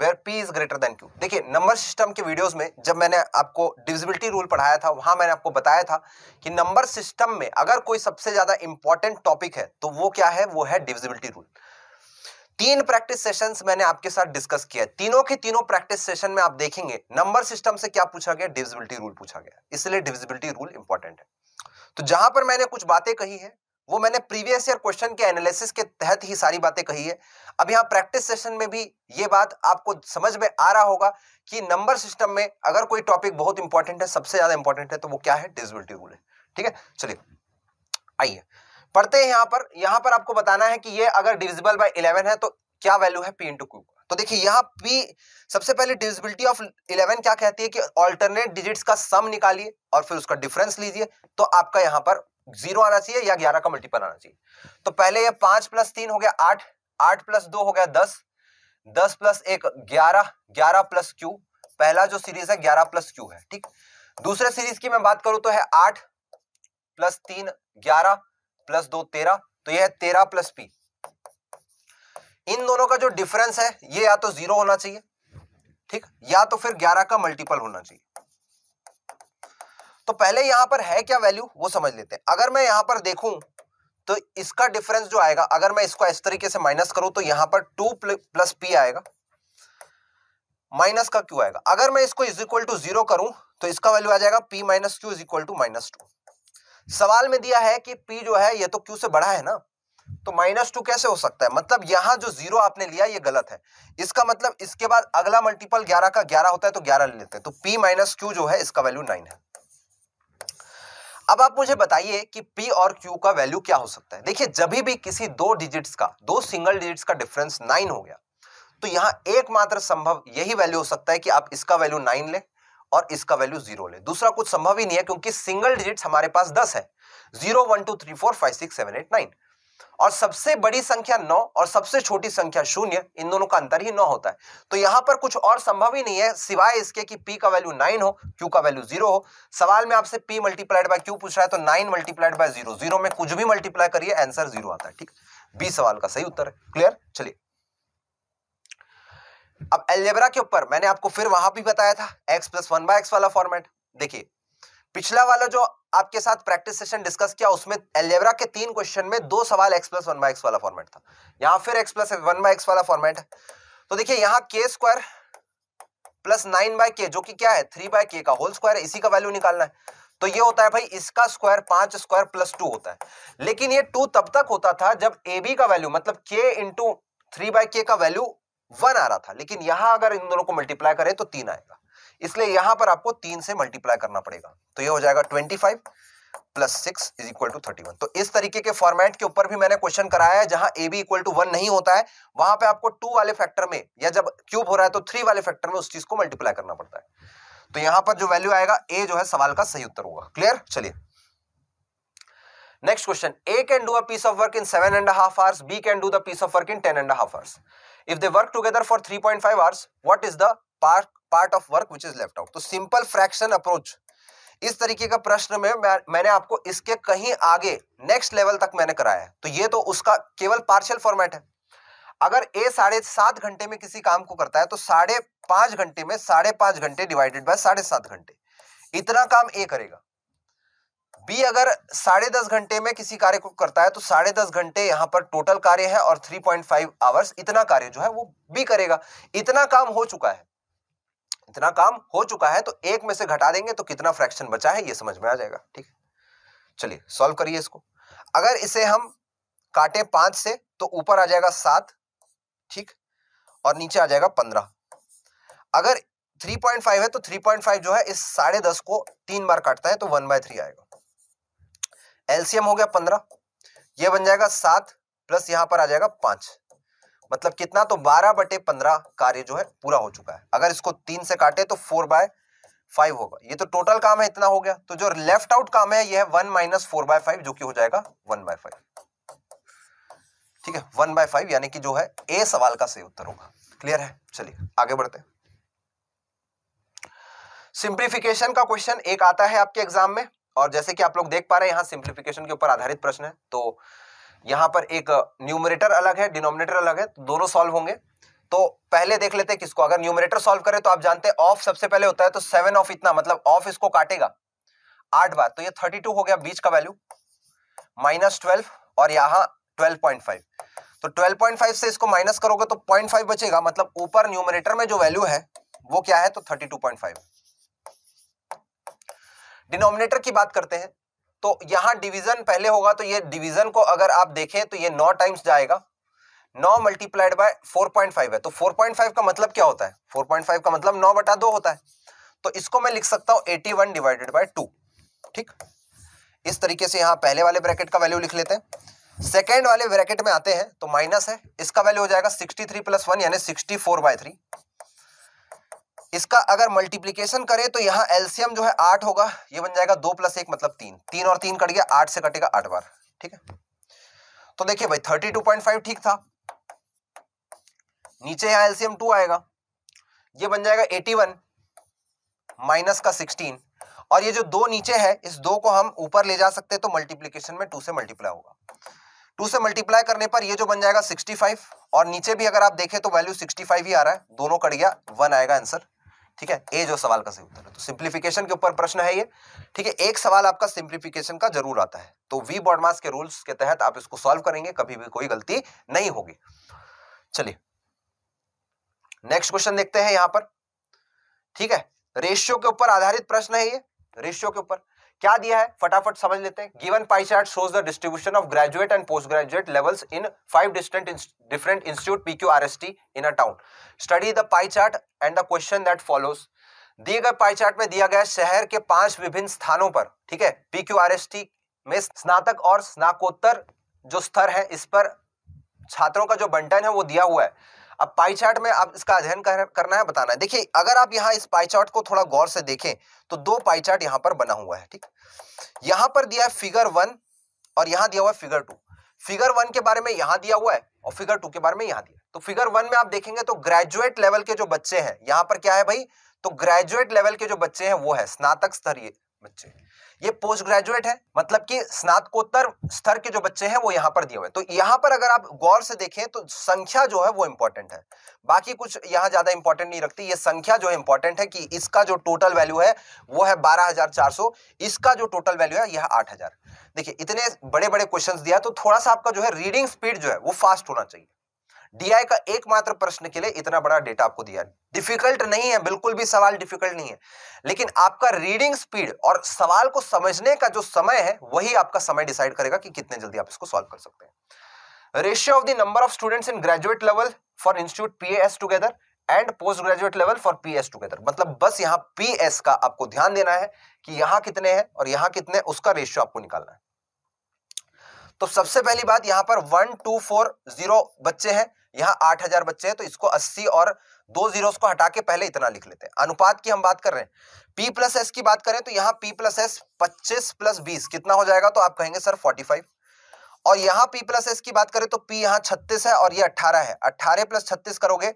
where p is greater than q देखिए नंबर सिस्टम के वीडियोस में जब मैंने आपको डिविजिबिलिटी रूल पढ़ाया था वहां मैंने आपको बताया था कि नंबर सिस्टम में अगर कोई सबसे ज्यादा इंपॉर्टेंट टॉपिक है तो वो क्या है वो है डिविजिबिलिटी रूल तीन प्रैक्टिस सेशंस मैंने आपके साथ डिस्कस किया तीनों के तीनों प्रैक्टिस सेशन में आप देखेंगे नंबर सिस्टम से क्या पूछा गया डिविजिबिलिटी रूल पूछा गया इसलिए डिविजिबिलिटी रूल इंपॉर्टेंट है तो जहां पर मैंने कुछ बातें कही है वो मैंने प्रीवियस ईयर क्वेश्चन के एनालिसिस के तहत ही सारी बातें कही है अब यहाँ प्रैक्टिस सेशन में भी ये बात आपको समझ में आ रहा होगा कि नंबर सिस्टम में अगर कोई टॉपिक बहुत इंपॉर्टेंट है सबसे ज्यादा इंपॉर्टेंट है तो वो क्या है डिजिबिलिटी रूल है ठीक है चलिए आइए पढ़ते हैं यहाँ पर यहाँ पर आपको बताना है कि ये अगर डिविजिबल बाय इलेवन है तो क्या वैल्यू है पी इंटू क्यू तो देखिए यहाँ P सबसे पहले डिविजिबिलिटी ऑफ इलेवन क्या कहती है कि ऑल्टरनेट डिजिट्स का सम निकालिए और फिर उसका डिफरेंस लीजिए तो आपका यहाँ पर जीरो आना चाहिए या ग्यारह का मल्टीपल आना चाहिए तो पहले ये पांच प्लस तीन हो गया आठ आठ प्लस दो हो गया दस दस प्लस एक ग्यारह ग्यारह प्लस क्यू पहला जो सीरीज है ग्यारह प्लस क्यू है ठीक दूसरे सीरीज की मैं बात करूं तो है आठ प्लस तीन ग्यारह प्लस दो तेरह तो यह है तेरह प्लस पी इन दोनों का जो डिफरेंस है ये या तो जीरो होना चाहिए ठीक या तो फिर ग्यारह का मल्टीपल होना चाहिए तो पहले यहां पर है क्या वैल्यू वो समझ लेते हैं अगर मैं यहां पर देखूं तो इसका डिफरेंस जो आएगा अगर मैं इसको इस तरीके से माइनस करूं तो यहां पर टू प्लस पी आएगा माइनस का क्यू आएगा अगर मैं इसको इज इक्वल टू जीरो करूं तो इसका वैल्यू आ जाएगा p minus q is equal to minus two सवाल में दिया है कि पी जो है ये तो क्यू से बड़ा है ना तो माइनस टू कैसे हो सकता है मतलब यहां जो जीरो आपने लिया ये गलत है इसका मतलब इसके बाद अगला मल्टीपल ग्यारह का ग्यारह होता है तो ग्यारह ले लेते हैं तो पी माइनस क्यू जो है इसका वैल्यू नाइन है अब आप मुझे बताइए कि P और Q का वैल्यू क्या हो सकता है देखिए जब भी किसी दो डिजिट्स का दो सिंगल डिजिट्स का डिफरेंस नाइन हो गया तो यहां एकमात्र संभव यही वैल्यू हो सकता है कि आप इसका वैल्यू नाइन लें और इसका वैल्यू जीरो ले दूसरा कुछ संभव ही नहीं है क्योंकि सिंगल डिजिट हमारे पास दस है zero one two three four five six seven eight nine और सबसे बड़ी संख्या नौ और सबसे छोटी संख्या शून्य इन दोनों का अंतर ही नौ होता है तो यहां पर कुछ और संभव ही नहीं है सिवाय इसके कि पी का वैल्यू नाइन हो क्यू का वैल्यू जीरो हो सवाल में आपसे पी मल्टीप्लाइड बाय क्यू पूछ रहा है तो nine multiplied by zero zero में कुछ भी मल्टीप्लाई करिए आंसर जीरो आता है ठीक बी सवाल का सही उत्तर है क्लियर चलिए अब एलजेब्रा के ऊपर मैंने आपको फिर वहां भी बताया था x plus one by x वाला फॉर्मेट देखिए पिछला वाला जो आपके साथ प्रैक्टिस सेशन डिस्कस किया उसमें एलजेब्रा के तीन क्वेश्चन में दो सवाल x plus one by x वाला फॉर्मेट था यहां फिर x plus one by x वाला फॉर्मेट है तो देखिए यहां के स्क्वायर प्लस नाइन बाय के जो कि क्या है थ्री बाय के का होल स्क्वायर इसी का वैल्यू निकालना है तो ये होता है भाई इसका स्क्वायर पांच स्क्वायर प्लस टू होता है लेकिन ये टू तब तक होता था जब ए बी का वैल्यू मतलब के इंटू थ्री बाय के का वैल्यू वन आ रहा था लेकिन यहां अगर इन दोनों को मल्टीप्लाई करें तो तीन आएगा इसलिए यहां पर आपको तीन से मल्टीप्लाई करना पड़ेगा तो ये हो जाएगा twenty five plus six is equal to thirty one तो इस तरीके के फॉर्मेट के ऊपर भी मैंने क्वेश्चन कराया है जहां a b equal to one नहीं होता है वहां पे आपको टू वाले फैक्टर में या जब क्यूब हो रहा है तो थ्री वाले फैक्टर में उस चीज को मल्टीप्लाई करना पड़ता है तो यहां पर जो वैल्यू आएगा ए जो है सवाल का सही उत्तर होगा क्लियर चलिए next question A can do a piece of work in seven and half hours B can do the piece of work in ten and half hours if they work together for 3.5 hours what is the part part of work which is left out तो simple fraction approach इस तरीके का प्रश्न में मैं, मैंने आपको इसके कहीं आगे नेक्स्ट लेवल तक मैंने कराया है तो ये तो उसका केवल पार्शियल फॉर्मेट है अगर ए साढ़े सात घंटे में किसी काम को करता है तो साढ़े पांच घंटे में साढ़े पांच घंटे डिवाइडेड बाय साढ़े सात घंटे इतना काम ए करेगा बी अगर साढ़े दस घंटे में किसी कार्य को करता है तो साढ़े दस घंटे यहां पर टोटल कार्य है और थ्री पॉइंट फाइव आवर्स इतना कार्य जो है वो बी करेगा इतना काम हो चुका है इतना काम हो चुका है तो एक में से घटा देंगे तो कितना फ्रैक्शन बचा है ये समझ में आ जाएगा ठीक है चलिए सॉल्व करिए इसको अगर इसे हम काटे पांच से तो ऊपर आ जाएगा सात ठीक और नीचे आ जाएगा पंद्रह अगर 3.5 है तो 3.5 जो है इस साढ़े दस को तीन बार काटता है तो वन बाय थ्री आएगा एलसीएम हो गया पंद्रह ये बन जाएगा सात प्लस यहां पर आ जाएगा पांच मतलब कितना तो बारह बटे पंद्रह कार्य जो है पूरा हो चुका है अगर इसको तीन से काटे तो फोर बाय फाइव होगा ये तो टोटल काम है इतना हो गया तो जो लेफ्ट आउट काम है यह one minus four by five जो कि हो जाएगा वन बाय फाइव ठीक है वन बाय फाइव यानी कि जो है ए सवाल का सही उत्तर होगा क्लियर है चलिए आगे बढ़ते सिंप्लीफिकेशन का क्वेश्चन एक आता है आपके एग्जाम में और जैसे कि आप लोग देख पा रहे हैं यहाँ सिंप्लीफिकेशन के ऊपर आधारित प्रश्न है तो यहाँ पर एक न्यूमरेटर अलग है डिनोमिनेटर अलग है तो दोनों सॉल्व होंगे तो पहले देख लेते हैं किसको अगर न्यूमरेटर सॉल्व करें तो आप जानते हैं ऑफ सबसे पहले होता है तो सेवन ऑफ इतना मतलब ऑफ इसको काटेगा आठ बार तो ये थर्टी टू हो गया बीच का वैल्यू माइनस ट्वेल्व और यहाँ ट्वेल्व पॉइंट फाइव तो 12.5 से इसको माइनस करोगे तो 0.5 बचेगा मतलब ऊपर न्यूमरेटर में जो वैल्यू है वो क्या है तो 32.5 डिनोमिनेटर की बात करते हैं तो यहां डिवीजन पहले होगा तो ये डिवीजन को अगर आप देखें तो ये नौ टाइम्स जाएगा नौ multiplied by four point five है तो फोर पॉइंट फाइव का मतलब क्या होता है फोर पॉइंट फाइव का मतलब नौ बटा दो होता है तो इसको मैं लिख सकता हूं eighty one divided by two ठीक इस तरीके से यहां पहले वाले ब्रैकेट का वैल्यू लिख लेते हैं सेकेंड वाले ब्रैकेट में आते हैं तो माइनस है इसका वैल्यू हो जाएगा सिक्सटी थ्री प्लस वन यानी सिक्सटी फोर बाय थ्री इसका अगर मल्टीप्लीकेशन करें तो यहाँ एल्सियम जो है आठ होगा ये बन जाएगा दो प्लस एक मतलब तीन तीन और तीन कट गया आठ से कटेगा आठ बार ठीक है तो देखिए भाई थर्टी टू पॉइंट फाइव ठीक था नीचे यहाँ एल्सियम टू आएगा ये बन जाएगा एटी वन माइनस का सिक्सटीन और ये जो दो नीचे है इस दो को हम ऊपर ले जा सकते हैं तो मल्टीप्लीकेशन में टू से मल्टीप्लाई होगा टू से मल्टीप्लाई करने पर ये जो बन जाएगा सिक्सटी फाइव और नीचे भी अगर आप देखें तो वैल्यू सिक्सटी फाइव ही आ रहा है दोनों कट गया वन आएगा आंसर ठीक है ए जो सवाल का सही उत्तर है तो सिंप्लीफिकेशन के ऊपर प्रश्न है ये ठीक है एक सवाल आपका सिंप्लीफिकेशन का जरूर आता है तो वी बॉडमास के रूल्स के तहत आप इसको सॉल्व करेंगे कभी भी कोई गलती नहीं होगी चलिए नेक्स्ट क्वेश्चन देखते हैं यहां पर ठीक है रेशियो के ऊपर आधारित प्रश्न है ये रेशियो के ऊपर क्या दिया है फटाफट समझ लेते हैं given pie chart shows the distribution of graduate and post graduate levels in five distant different institute P Q R S T in a town study the pie chart and the question that follows दिए गए pie chart में दिया गया शहर के पांच विभिन्न स्थानों पर ठीक है P Q R S T में स्नातक और स्नाकोत्तर जो स्तर है इस पर छात्रों का जो बंटन है वो दिया हुआ है अब पाई चार्ट में आप इसका अध्ययन कर, करना है बताना है देखिए अगर आप यहाँ इस पाई चार्ट को थोड़ा गौर से देखें तो दो पाई चार्ट यहाँ पर बना हुआ है ठीक यहाँ पर दिया है फिगर वन और यहाँ दिया हुआ है फिगर टू फिगर वन के बारे में यहाँ दिया हुआ है और फिगर टू के बारे में यहाँ दिया तो फिगर वन में आप देखेंगे तो ग्रेजुएट लेवल के जो बच्चे हैं यहाँ पर क्या है भाई तो ग्रेजुएट लेवल के जो बच्चे हैं वो है स्नातक स्तरीय बच्चे ये पोस्ट ग्रेजुएट है मतलब कि स्नातकोत्तर स्तर के जो बच्चे हैं वो यहाँ पर दिए हुए तो यहाँ पर अगर आप गौर से देखें तो संख्या जो है वो इंपॉर्टेंट है बाकी कुछ यहाँ ज्यादा इंपॉर्टेंट नहीं रखती ये संख्या जो इंपॉर्टेंट है कि इसका जो टोटल वैल्यू है वो है बारह इसका जो टोटल वैल्यू है यह आठ देखिए इतने बड़े बड़े क्वेश्चन दिया तो थोड़ा सा आपका जो है रीडिंग स्पीड जो है वो फास्ट होना चाहिए डीआई का एकमात्र प्रश्न के लिए इतना बड़ा डेटा आपको दिया डिफिकल्ट नहीं है बिल्कुल भी सवाल डिफिकल्ट नहीं है लेकिन आपका रीडिंग स्पीड और सवाल को समझने का जो समय है वही आपका समय डिसाइड करेगा कि कितने जल्दी आप इसको सॉल्व कर सकते हैं ratio of the number of students in graduate level for institute S together and post graduate level for S together मतलब बस यहाँ एस का आपको ध्यान देना है कि यहाँ कितने हैं और यहाँ कितने उसका रेशियो आपको निकालना है तो सबसे पहली बात यहाँ पर वन टू फोर जीरो बच्चे हैं यहाँ आठ हजार बच्चे हैं तो इसको अस्सी और दो जीरोस को हटा के पहले इतना लिख लेते हैं अनुपात की हम बात कर रहे हैं पी प्लस एस की बात करें तो यहाँ पी प्लस एस पच्चीस प्लस बीस कितना हो जाएगा तो आप कहेंगे सर फोर्टी और यहाँ पी प्लस एस की बात करें तो पी यहाँ छत्तीस है और ये अट्ठारह है अट्ठारह प्लस छत्तीस करोगे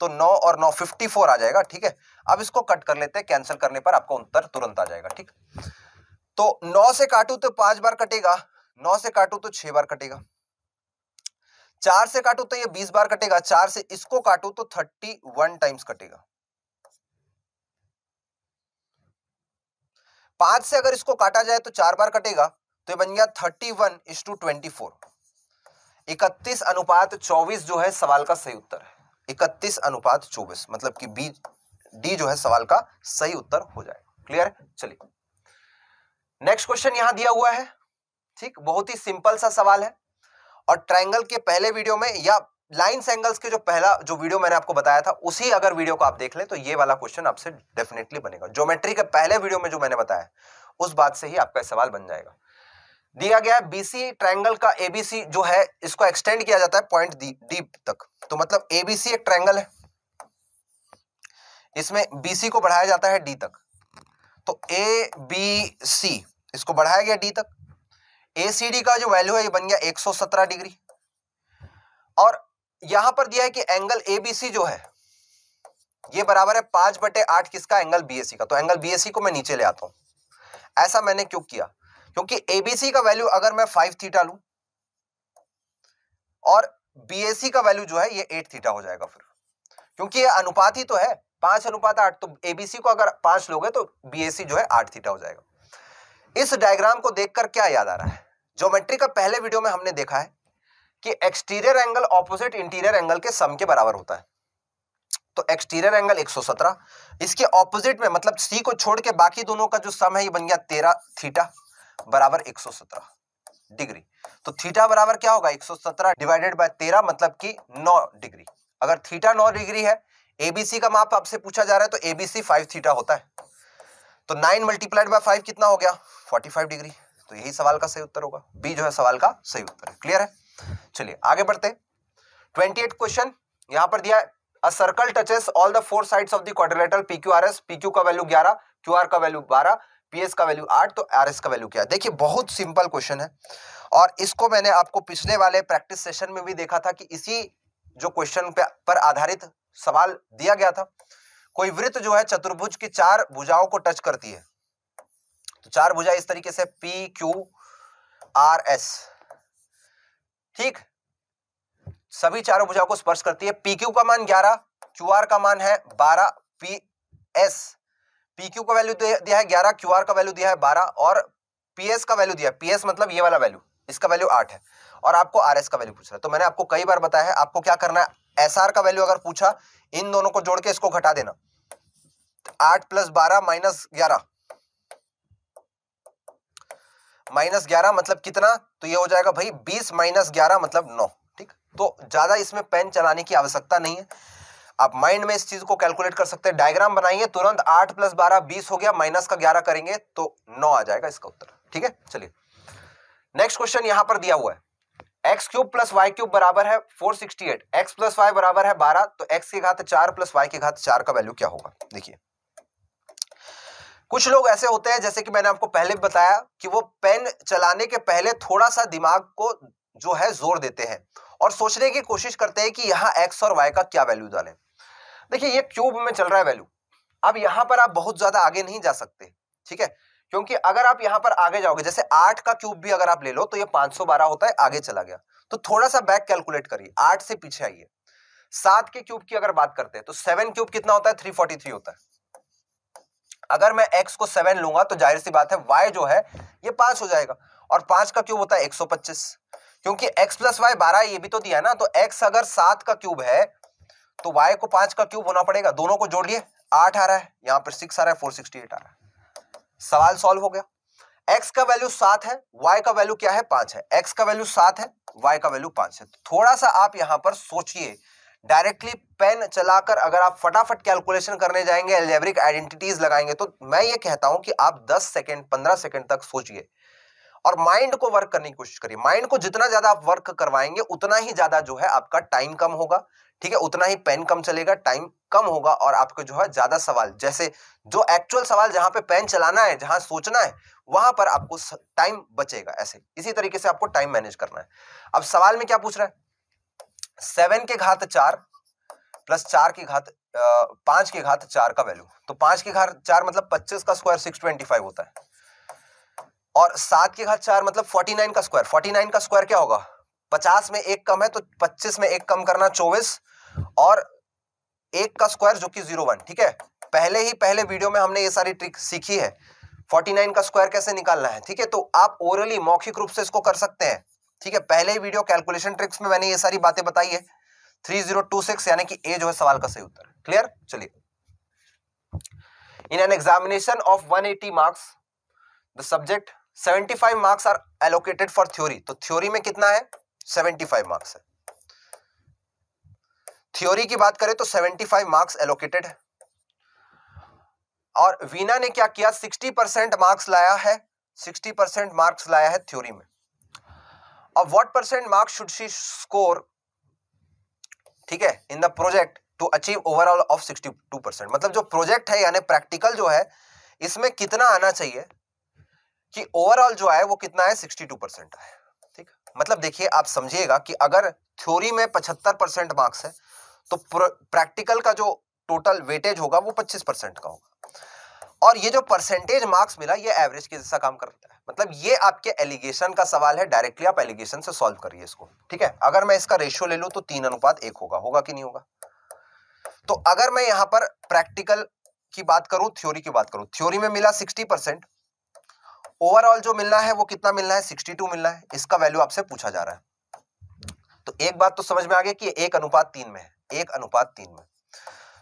तो 9 और 9 54 आ जाएगा ठीक है अब इसको कट कर लेते हैं कैंसिल करने पर आपको उत्तर तुरंत आ जाएगा ठीक तो 9 से काटू तो पांच बार कटेगा 9 से काटू तो छह बार कटेगा चार से काटू तो ये बीस बार कटेगा चार से इसको काटू तो थर्टी वन टाइम्स कटेगा पांच से अगर इसको काटा जाए तो चार बार कटेगा तो ये बन गया thirty one is to twenty four इकतीस अनुपात चौबीस जो है सवाल का सही उत्तर है इकतीस अनुपात चौबीस मतलब कि बी डी जो है सवाल का सही उत्तर हो जाए क्लियर है चलिए नेक्स्ट क्वेश्चन यहां दिया हुआ है ठीक बहुत ही सिंपल सा सवाल है और ट्रायंगल के पहले वीडियो में या लाइन एंगल्स के जो पहला जो वीडियो मैंने आपको बताया था उसी अगर वीडियो को आप देख लें तो ये वाला क्वेश्चन आपसे डेफिनेटली बनेगा ज्योमेट्री के पहले वीडियो में जो मैंने बताया उस बात से ही आपका सवाल बन जाएगा दिया गया बीसी ट्रायंगल का एबीसी जो है इसको एक्सटेंड किया जाता है पॉइंट डी तक तो मतलब एबीसी एक ट्रायंगल है इसमें बीसी को बढ़ाया जाता है डी तक तो ए बी सी इसको बढ़ाया गया डी तक एसीडी का जो वैल्यू है ये बन गया 117 डिग्री और यहां पर दिया है कि एंगल सी जो है ये बराबर है पांच बटे आठ किसका एंगल सी का तो एंगल सी को मैं नीचे ले आता हूं ऐसा मैंने क्यों किया क्योंकि एबीसी का वैल्यू अगर मैं फाइव थीटा लू और सी का वैल्यू जो है ये एट थीटा हो जाएगा फिर क्योंकि ये अनुपात ही तो है पांच अनुपात आठ तो एबीसी को अगर पांच लोगे तो बीएसी जो है आठ थीटा हो जाएगा इस डायग्राम को देखकर क्या याद आ रहा है ज्योमेट्री का पहले वीडियो में हमने देखा है कि exterior angle opposite interior angle के सम के बराबर होता है तो एक्सटीरियर एंगल 117 इसके ऑपोजिट में मतलब सी को छोड़ के बाकी दोनों का जो सम है ये बन गया तेरह थीटा बराबर 117 डिग्री तो थीटा बराबर क्या होगा 117 डिवाइडेड बाय 13 मतलब कि 9 डिग्री अगर थीटा 9 डिग्री है एबीसी का माप आपसे पूछा जा रहा है तो एबीसी 5 थीटा होता है तो 9 मल्टीप्लाइड बाय 5 कितना हो गया 45 डिग्री तो यही सवाल का सही उत्तर होगा बी जो है सवाल का सही उत्तर है क्लियर है चलिए आगे बढ़ते ट्वेंटी एट क्वेश्चन यहां पर दिया है circle touches all the four side of P Q R S P Q का वैल्यू ग्यारह क्यू आर का वैल्यू 12 पीएस का वैल्यू आठ तो आर एस का वैल्यू क्या देखिए बहुत सिंपल क्वेश्चन है और इसको मैंने आपको पिछले वाले प्रैक्टिस सेशन में भी देखा था कि इसी जो क्वेश्चन पर आधारित सवाल दिया गया था कोई वृत्त जो है चतुर्भुज की चार भुजाओं को टच करती है तो चार भुजा इस तरीके से पी क्यू आर एस ठीक सभी चारों भुजाओं को स्पर्श करती है पी क्यू का मान ग्यारह क्यू आर का मान है बारह पी एस पी क्यू का वैल्यू दिया है ग्यारह क्यू आर का वैल्यू दिया है बारह और पी एस का वैल्यू दिया पी एस मतलब ये वाला वैल्यू इसका वैल्यू आठ है और आपको आर एस का वैल्यू पूछ रहा है तो मैंने आपको कई बार बताया है आपको क्या करना है एस आर का वैल्यू अगर पूछा इन दोनों को जोड़ के इसको घटा देना आठ प्लस बारह माइनस ग्यारह माइनस ग्यारह मतलब कितना तो ये हो जाएगा भाई बीस माइनस ग्यारह मतलब नौ ठीक तो ज्यादा इसमें पेन चलाने की आवश्यकता नहीं है आप माइंड में इस चीज को कैलकुलेट कर सकते हैं डायग्राम बनाइए तुरंत आठ प्लस बारह बीस हो गया माइनस का ग्यारह करेंगे तो नौ आ जाएगा इसका उत्तर ठीक है चलिए नेक्स्ट क्वेश्चन यहां पर दिया हुआ है x cube plus y cube बराबर है four sixty eight x plus y बराबर है बारह तो एक्स के घात चार प्लस वाई के घात चार का वैल्यू क्या होगा देखिए कुछ लोग ऐसे होते हैं जैसे कि मैंने आपको पहले भी बताया कि वो पेन चलाने के पहले थोड़ा सा दिमाग को जो है जोर देते हैं और सोचने की कोशिश करते हैं कि यहाँ एक्स और वाई का क्या वैल्यू डालें देखिए ये क्यूब में चल रहा है वैल्यू अब यहाँ पर आप बहुत ज्यादा आगे नहीं जा सकते ठीक है क्योंकि अगर आप यहाँ पर आगे जाओगे जैसे आठ का क्यूब भी अगर आप ले लो तो ये पांच सौ बारह होता है आगे चला गया तो थोड़ा सा बैक कैलकुलेट करिए आठ से पीछे आइए सात के क्यूब की अगर बात करते हैं तो सेवन क्यूब कितना होता है थ्री फोर्टी थ्री होता है अगर मैं एक्स को सेवन लूंगा तो जाहिर सी बात है वाई जो है ये पांच हो जाएगा और पांच का क्यूब होता है एक सौ पच्चीस क्योंकि एक्स प्लस वाई बारह ये भी तो दिया ना तो एक्स अगर सात का क्यूब है तो वाई को पांच का क्यूब होना पड़ेगा दोनों को जोड़िए आठ आ रहा है यहाँ पर सिक्स आ रहा है फोर सिक्सटी एट आ रहा है सवाल सॉल्व हो गया एक्स का वैल्यू सात है वाई का वैल्यू क्या है पांच है एक्स का वैल्यू सात है वाई का वैल्यू पांच है थोड़ा सा आप यहां पर सोचिए डायरेक्टली पेन चलाकर अगर आप फटाफट कैलकुलेशन करने जाएंगे एल्जेब्रिक आइडेंटिटीज लगाएंगे तो मैं ये कहता हूं कि आप 10 सेकंड 15 सेकंड तक सोचिए और माइंड को वर्क करने की कोशिश करिए माइंड को जितना ज्यादा आप वर्क करवाएंगे उतना ही ज्यादा जो है आपका टाइम कम होगा ठीक है उतना ही पेन कम चलेगा टाइम कम होगा और आपको जो है ज्यादा सवाल जैसे जो एक्चुअल सवाल जहां पे पेन चलाना है जहां सोचना है वहां पर आपको टाइम बचेगा ऐसे इसी तरीके से आपको टाइम मैनेज करना है अब सवाल में क्या पूछ रहा है सेवन के घात चार प्लस चार के घात पांच के घात चार का वैल्यू तो पांच के घात चार मतलब पच्चीस का स्क्वायर सिक्स ट्वेंटी फाइव होता है और सात के घात चार मतलब फोर्टी नाइन का स्क्वायर फोर्टी नाइन का स्क्वायर क्या होगा पचास में एक कम है तो पच्चीस में एक कम करना चौबीस और एक का स्क्वायर जो कि जीरो वन ठीक है पहले ही पहले वीडियो में हमने ये सारी ट्रिक सीखी है 49 का स्क्वायर कैसे निकालना है ठीक है तो आप ओरली मौखिक रूप से इसको कर सकते हैं ठीक है पहले ही वीडियो कैलकुलेशन ट्रिक्स में मैंने ये सारी बातें बताई है सिक्स यानी कि ए जो है सवाल का सही उत्तर क्लियर चलिए in an examination of one eighty marks the subject five marks are allocated for theory तो थ्योरी में कितना है सेवेंटी फाइव मार्क्स है थ्योरी की बात करें तो सेवेंटी फाइव मार्क्स एलोकेटेड है और वीना ने क्या किया सिक्सटी परसेंट मार्क्स लाया है सिक्सटी परसेंट मार्क्स लाया है थ्योरी में अब what percent marks should she score ठीक है in the project to achieve overall of 62 percent मतलब जो प्रोजेक्ट है यानी प्रैक्टिकल जो है इसमें कितना आना चाहिए कि ओवरऑल जो है वो कितना है 62 परसेंट है ठीक मतलब देखिए आप समझिएगा कि अगर थ्योरी में 75 परसेंट मार्क्स है तो प्रैक्टिकल का जो टोटल वेटेज होगा वो 25 परसेंट का होगा और ये जो परसेंटेज मार्क्स मिला ये एवरेज के जैसा काम करता है मतलब ये आपके एलिगेशन का सवाल है डायरेक्टली आप एलिगेशन से सॉल्व करिए इसको ठीक है अगर मैं इसका रेशियो ले लूँ तो तीन अनुपात एक होगा होगा कि नहीं होगा तो अगर मैं यहां पर प्रैक्टिकल की बात करूं थ्योरी की बात करूं थ्योरी में मिला सिक्सटी परसेंट ओवरऑल जो मिलना है वो कितना मिलना है सिक्सटी टू मिलना है इसका वैल्यू आपसे पूछा जा रहा है तो एक बात तो समझ में आ गया कि एक अनुपात तीन में है एक अनुपात तीन में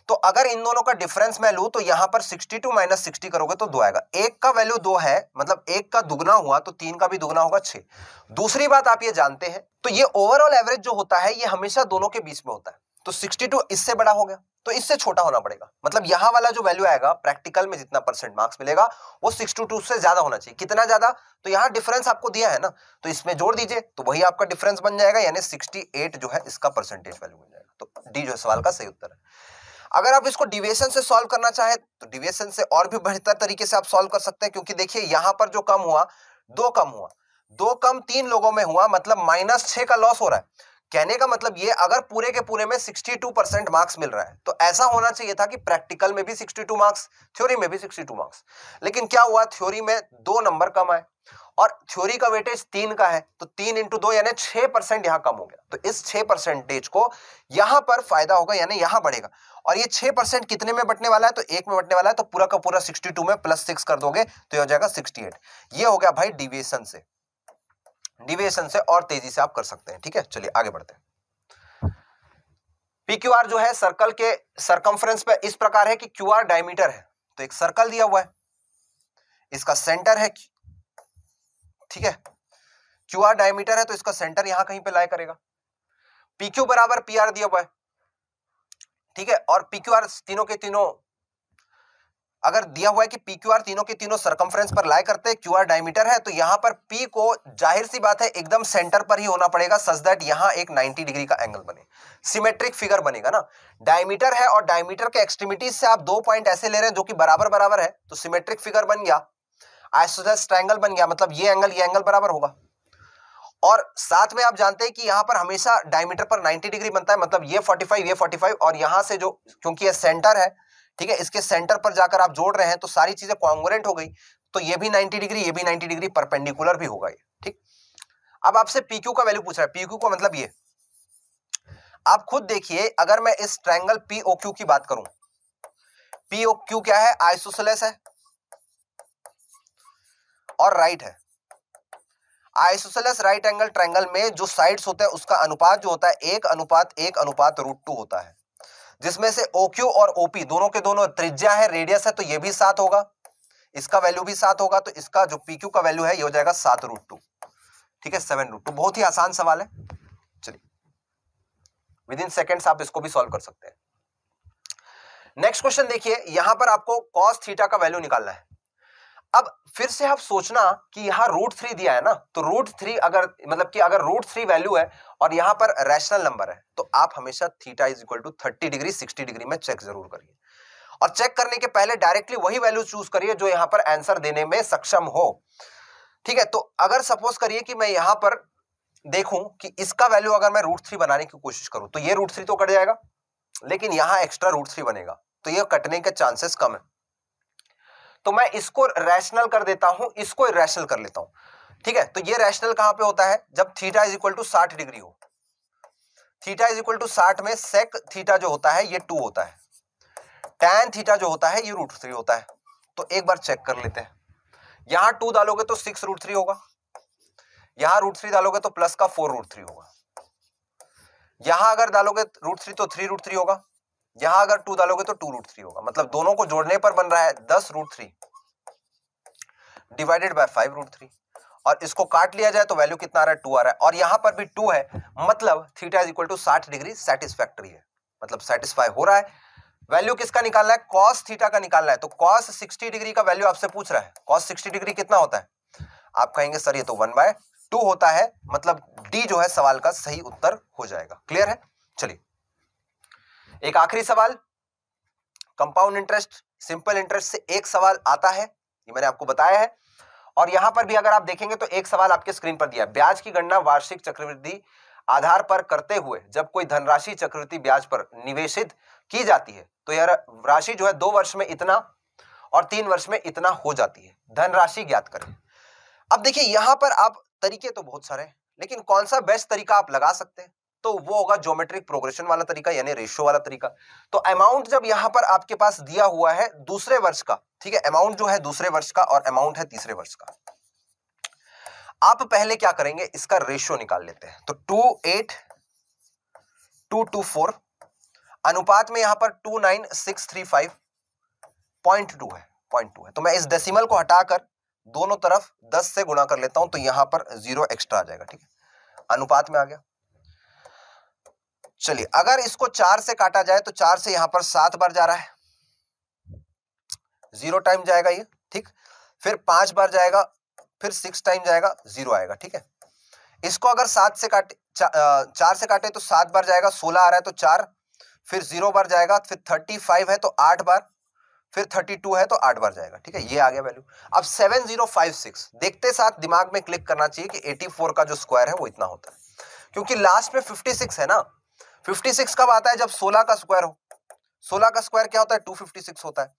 तो अगर इन दोनों का डिफरेंस मैं लू तो यहां पर 62 माइनस सिक्सटी करोगे तो दो आएगा एक का वैल्यू दो है मतलब एक का दुगना हुआ तो तीन का भी दुगना होगा छह दूसरी बात आप ये जानते हैं तो ये ओवरऑल एवरेज जो होता है ये हमेशा दोनों के बीच में होता है तो 62 इससे बड़ा हो गया तो इससे छोटा होना पड़ेगा मतलब यहां वाला जो वैल्यू आएगा प्रैक्टिकल में जितना परसेंट मार्क्स मिलेगा वो 62 से ज्यादा होना चाहिए कितना ज्यादा तो यहां डिफरेंस आपको दिया है ना तो इसमें जोड़ दीजिए तो वही आपका डिफरेंस बन जाएगा यानी 68 जो है इसका परसेंटेज वैल्यू मिल जाएगा तो डी जो सवाल का सही उत्तर है अगर आप इसको डिवेशन से सॉल्व करना चाहें तो डिवेशन से और भी बेहतर तरीके से आप सॉल्व कर सकते हैं क्योंकि देखिए यहां पर जो कम हुआ दो कम हुआ दो कम तीन लोगों में हुआ मतलब माइनस छ का लॉस हो रहा है कहने का मतलब ये अगर पूरे के पूरे में 62 परसेंट मार्क्स मिल रहा है तो ऐसा होना चाहिए था कि प्रैक्टिकल में भी 62 मार्क्स थ्योरी में भी 62 मार्क्स लेकिन क्या हुआ थ्योरी में दो नंबर कम आए और थ्योरी का वेटेज तीन का है तो तीन इंटू दो यानी छह परसेंट यहां कम हो गया तो इस छह परसेंटेज को यहां पर फायदा होगा यानी यहां बढ़ेगा और ये छह परसेंट कितने में बटने वाला है तो एक में बटने वाला है तो पूरा का पूरा सिक्सटी टू में प्लस सिक्स कर दोगे तो यह हो जाएगा सिक्सटी एट ये हो गया भाई डिविएशन से डिविएशन से और तेजी से आप कर सकते हैं ठीक है चलिए आगे बढ़ते हैं आर जो है सर्कल के सरकमफ्रेंस पे इस प्रकार है कि क्यू आर डायमीटर है तो एक सर्कल दिया हुआ है इसका सेंटर है ठीक है क्यू आर डायमीटर है तो इसका सेंटर यहां कहीं पे लाया करेगा पी क्यू बराबर पी आर दिया हुआ है ठीक है और पी क्यू आर तीनों के तीनों अगर दिया हुआ है कि पी क्यू आर तीनों के तीनों सर्कम्फ्रेंस पर लाए करते हैं क्यू आर डायमीटर है तो यहाँ पर पी को जाहिर सी बात है एकदम सेंटर पर ही होना पड़ेगा सच दैट यहाँ एक 90 डिग्री का एंगल बने सिमेट्रिक फिगर बनेगा ना डायमीटर है और डायमीटर के एक्सट्रीमिटीज से आप दो पॉइंट ऐसे ले रहे हैं जो कि बराबर बराबर है तो सिमेट्रिक फिगर बन गया आइसोसेस एंगल बन गया मतलब ये एंगल ये एंगल बराबर होगा और साथ में आप जानते हैं कि यहां पर हमेशा डायमीटर पर 90 डिग्री बनता है मतलब ये 45 ये 45 और यहां से जो क्योंकि ये सेंटर है ठीक है इसके सेंटर पर जाकर आप जोड़ रहे हैं तो सारी चीजें कॉन्गोरेंट हो गई तो ये भी 90 डिग्री ये भी 90 डिग्री परपेंडिकुलर भी होगा ये ठीक अब आपसे PQ का वैल्यू पूछ रहा है PQ का मतलब ये आप खुद देखिए अगर मैं इस ट्रायंगल POQ की बात करूं POQ क्या है आइसोसेलेस है और राइट है आइसोसेलेस राइट एंगल ट्रायंगल में जो साइड्स होते हैं उसका अनुपात जो होता है एक अनुपात एक अनुपात रूट टू होता है जिसमें से OQ और OP दोनों के दोनों त्रिज्या है रेडियस है तो ये भी सात होगा इसका वैल्यू भी सात होगा तो इसका जो PQ का वैल्यू है ये हो जाएगा सात रूट टू ठीक है सेवन रूट टू बहुत ही आसान सवाल है चलिए विद इन सेकेंड्स आप इसको भी सॉल्व कर सकते हैं नेक्स्ट क्वेश्चन देखिए यहां पर आपको कॉस थीटा का वैल्यू निकालना है अब फिर से आप सोचना कि यहां रूट थ्री दिया है ना तो रूट थ्री अगर मतलब कि अगर रूट थ्री वैल्यू है और यहां पर रैशनल नंबर है तो आप हमेशा theta is equal to thirty degree sixty degree में चेक जरूर करिए और चेक करने के पहले डायरेक्टली वही वैल्यू चूज करिए जो यहां पर आंसर देने में सक्षम हो ठीक है तो अगर सपोज करिए कि मैं यहां पर देखूं कि इसका वैल्यू अगर मैं रूट थ्री बनाने की कोशिश करूं तो ये रूट थ्री तो कट जाएगा लेकिन यहां एक्स्ट्रा रूट थ्री बनेगा तो ये कटने के चांसेस कम है तो मैं इसको रैशनल कर देता हूं इसको रैशनल कर लेता हूं ठीक है तो ये रैशनल कहां पे होता है जब थीटा इज इक्वल टू साठ डिग्री हो थीटा इज इक्वल टू साठ में सेक थीटा जो होता है ये टू होता है टेन थीटा जो होता है ये रूट थ्री होता है तो एक बार चेक कर लेते हैं यहां टू डालोगे तो सिक्स रूट थ्री होगा यहां रूट थ्री डालोगे तो प्लस का फोर रूट थ्री होगा यहां अगर डालोगे रूट थ्री तो थ्री रूट थ्री होगा यहां अगर टू डालोगे तो टू रूट थ्री होगा मतलब दोनों को जोड़ने पर बन रहा है दस root three divided by five root three और इसको काट लिया जाए तो वैल्यू कितना आ रहा है टू आ रहा है और यहां पर भी टू है मतलब थीटा इज इक्वल टू साठ डिग्री सेटिस्फैक्ट्री है मतलब सेटिस्फाई हो रहा है वैल्यू किसका निकालना है कॉस थीटा का निकालना है तो कॉस सिक्सटी डिग्री का वैल्यू आपसे पूछ रहा है कॉस सिक्सटी डिग्री कितना होता है आप कहेंगे सर ये तो वन बाय टू होता है मतलब डी जो है सवाल का सही उत्तर हो जाएगा क्लियर है चलिए एक आखिरी सवाल कंपाउंड इंटरेस्ट सिंपल इंटरेस्ट से एक सवाल आता है ये मैंने आपको बताया है और यहां पर भी अगर आप देखेंगे तो एक सवाल आपके स्क्रीन पर दिया ब्याज की गणना वार्षिक चक्रवृद्धि आधार पर करते हुए जब कोई धनराशि चक्रवृद्धि ब्याज पर निवेशित की जाती है तो यह राशि जो है दो वर्ष में इतना और तीन वर्ष में इतना हो जाती है धनराशि ज्ञात करें अब देखिए यहां पर आप तरीके तो बहुत सारे हैं लेकिन कौन सा बेस्ट तरीका आप लगा सकते हैं तो वो होगा ज्योमेट्रिक प्रोग्रेशन वाला तरीका यानी रेशियो वाला तरीका तो अमाउंट जब यहां पर आपके पास दिया हुआ है दूसरे वर्ष का ठीक है अमाउंट जो है दूसरे वर्ष का और अमाउंट है तीसरे वर्ष का आप पहले क्या करेंगे इसका रेशियो निकाल लेते हैं तो two eight two two four अनुपात में यहां पर two nine six three five point two है पॉइंट टू है तो मैं इस डेसिमल को हटाकर दोनों तरफ दस से गुणा कर लेता हूं तो यहां पर जीरो एक्स्ट्रा आ जाएगा ठीक है अनुपात में आ गया चलिए अगर इसको चार से काटा जाए तो चार से यहां पर सात बार जा रहा है जीरो टाइम जाएगा ये ठीक फिर पांच बार जाएगा फिर सिक्स टाइम जाएगा जीरो आएगा ठीक है इसको अगर सात से काटे चा, चार से काटे तो सात बार जाएगा सोलह आ रहा है तो चार फिर जीरो बार जाएगा फिर थर्टी फाइव है तो आठ बार फिर थर्टी टू है तो आठ बार जाएगा ठीक है ये आ गया वैल्यू अब सेवन जीरो फाइव सिक्स देखते साथ दिमाग में क्लिक करना चाहिए कि एटी फोर का जो स्क्वायर है वो इतना होता है क्योंकि लास्ट में फिफ्टी सिक्स है ना 56 कब आता है जब 16 का स्क्वायर हो 16 का स्क्वायर क्या होता है 256 होता है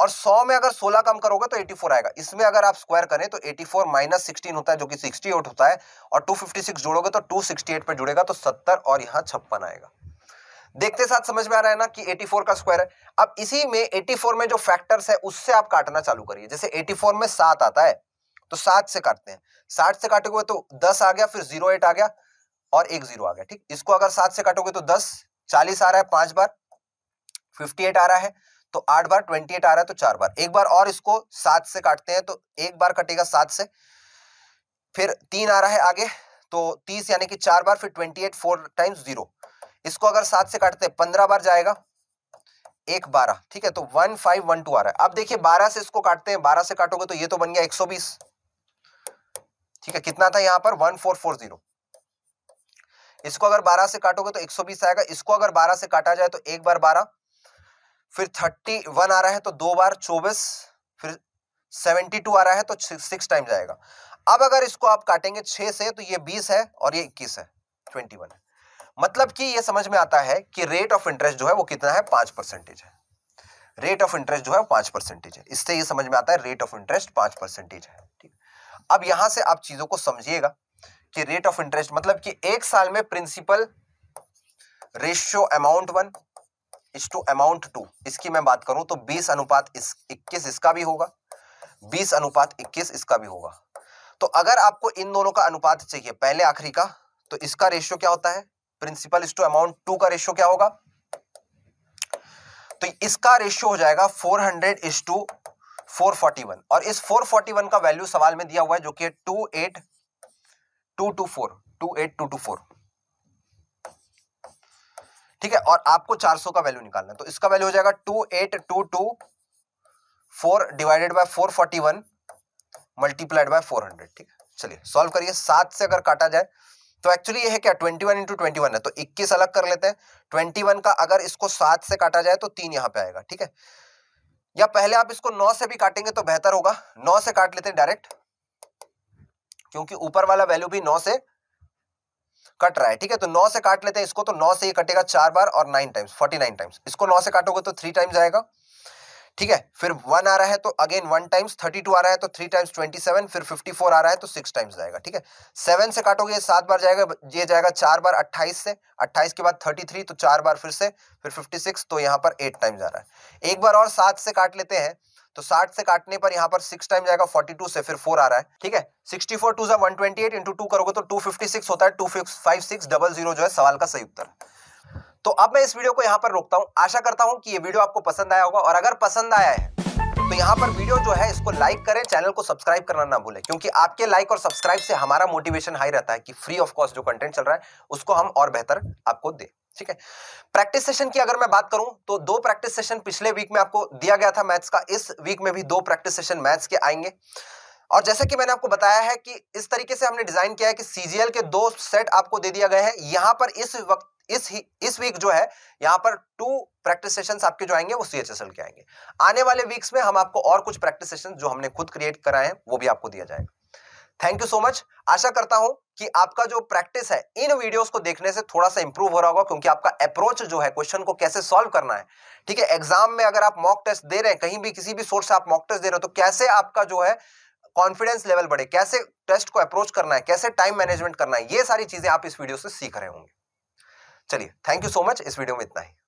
और 100 में अगर 16 कम करोगे तो 84 आएगा इसमें अगर आप स्क्वायर करें तो 84 फोर माइनस सिक्सटीन होता है जो कि 68 होता है और 256 जोड़ोगे तो 268 पर जुड़ेगा तो 70 और यहाँ छप्पन आएगा देखते साथ समझ में आ रहा है ना कि 84 का स्क्वायर है अब इसी में 84 में जो फैक्टर्स है उससे आप काटना चालू करिए जैसे 84 में सात आता है तो सात से काटते हैं साठ से काटे हुए तो दस आ गया फिर जीरो एट आ गया और एक जीरो आ गया ठीक इसको अगर सात से काटोगे तो दस चालीस आ रहा है पांच बार फिफ्टी एट आ रहा है तो आठ बार ट्वेंटी एट आ रहा है तो चार बार एक बार और इसको सात से काटते हैं तो एक बार कटेगा सात से फिर तीन आ रहा है आगे तो तीस यानी कि चार बार फिर twenty eight four times zero इसको अगर सात से काटते हैं पंद्रह बार जाएगा एक बारह ठीक है तो वन फाइव वन टू आ रहा है अब देखिए बारह से इसको काटते हैं बारह से काटोगे तो ये तो बन गया एक सौ बीस ठीक है कितना था यहां पर वन फोर फोर जीरो इसको अगर 12 से काटोगे तो 120 आएगा इसको अगर 12 से काटा जाए तो एक बार 12 फिर 31 आ रहा है तो दो बार 24 फिर 72 आ रहा है तो सिक्स टाइम जाएगा अब अगर इसको आप काटेंगे छः से तो ये बीस है और ये इक्कीस है ट्वेंटी है मतलब कि ये समझ में आता है कि रेट ऑफ इंटरेस्ट जो है वो कितना है पांच परसेंटेज है रेट ऑफ इंटरेस्ट जो है पांच परसेंटेज है इससे ये समझ में आता है रेट ऑफ इंटरेस्ट पांच परसेंटेज है ठीक अब यहां से आप चीजों को समझिएगा कि रेट ऑफ इंटरेस्ट मतलब कि एक साल में principal ratio amount one is to amount two इसकी मैं बात करूं तो 20 अनुपात इस, इसका भी होगा 20 अनुपात 21 इसका भी होगा तो अगर आपको इन दोनों का अनुपात चाहिए पहले आखिरी का तो इसका रेशियो क्या होता है principal is to amount two का रेशियो क्या होगा तो इसका रेशियो हो जाएगा 400 हंड्रेड इस टू वन और इस 441 का वैल्यू सवाल में दिया हुआ है जो कि two eight two two four two eight two two four ठीक है और आपको 400 का वैल्यू निकालना है तो इसका वैल्यू हो जाएगा two eight two two four divided by four forty one multiplied by four hundred ठीक है चलिए सॉल्व करिए सात से अगर काटा जाए तो एक्चुअली ये है क्या twenty one into twenty one है तो इक्कीस अलग कर लेते हैं ट्वेंटी वन का अगर इसको सात से काटा जाए तो तीन यहां पे आएगा ठीक है या पहले आप इसको नौ से भी काटेंगे तो बेहतर होगा नौ से काट लेते हैं डायरेक्ट क्योंकि ऊपर वाला वैल्यू भी नौ से कट रहा है ठीक है तो नौ से काट लेते हैं इसको तो नौ से ये कटेगा चार बार और nine times forty nine times इसको नौ से काटोगे तो थ्री टाइम्स आएगा ठीक है फिर वन आ रहा है तो again one times thirty two आ रहा है तो थ्री टाइम्स ट्वेंटी सेवन फिर फिफ्टी फोर आ रहा है तो सिक्स टाइम्स जाएगा ठीक है सेवन से काटोगे सात बार जाएगा ये जाएगा चार बार अट्ठाईस से अट्ठाईस के बाद थर्टी थ्री तो चार बार फिर से फिर फिफ्टी सिक्स तो यहाँ पर एट टाइम्स आ रहा है एक बार और सात से काट लेते हैं तो 60 से काटने पर यहाँ पर सिक्स टाइम जाएगा 42 से फिर फोर आ रहा है ठीक है 64 four two one twenty eight into two करोगे तो 256 होता है 256 डबल जीरो जो है सवाल का सही उत्तर तो अब मैं इस वीडियो को यहाँ पर रोकता हूँ आशा करता हूँ कि ये वीडियो आपको पसंद आया होगा और अगर पसंद आया है तो यहाँ पर वीडियो जो है इसको लाइक करें चैनल को सब्सक्राइब करना ना भूलें क्योंकि आपके लाइक और सब्सक्राइब से हमारा मोटिवेशन हाई रहता है कि फ्री ऑफ कॉस्ट जो कंटेंट चल रहा है उसको हम और बेहतर आपको दें ठीक है प्रैक्टिस सेशन की अगर मैं बात करूं तो दो प्रैक्टिस सेशन पिछले वीक में आपको दिया गया था मैथ्स का इस वीक में भी दो प्रैक्टिस सेशन मैथ्स के आएंगे और जैसे कि मैंने आपको बताया है कि इस तरीके से हमने डिजाइन किया है कि सीजीएल के दो सेट आपको दे दिया गया है यहां पर इस वक्त इस ही, इस वीक जो है यहां पर टू प्रैक्टिस सेशंस आपके जो आएंगे वो सीएचएसएल के आएंगे आने वाले वीक्स में हम आपको और कुछ प्रैक्टिस सेशन जो हमने खुद क्रिएट कराए हैं वो भी आपको दिया जाएगा थैंक यू सो मच आशा करता हूं कि आपका जो प्रैक्टिस है इन वीडियोस को देखने से थोड़ा सा इंप्रूव हो रहा होगा क्योंकि आपका अप्रोच जो है क्वेश्चन को कैसे सॉल्व करना है ठीक है एग्जाम में अगर आप मॉक टेस्ट दे रहे हैं कहीं भी किसी भी सोर्स से आप मॉक टेस्ट दे रहे हो तो कैसे आपका जो है कॉन्फिडेंस लेवल बढ़े कैसे टेस्ट को अप्रोच करना है कैसे टाइम मैनेजमेंट करना है ये सारी चीजें आप इस वीडियो से सीख रहे होंगे चलिए थैंक यू सो मच इस वीडियो में इतना ही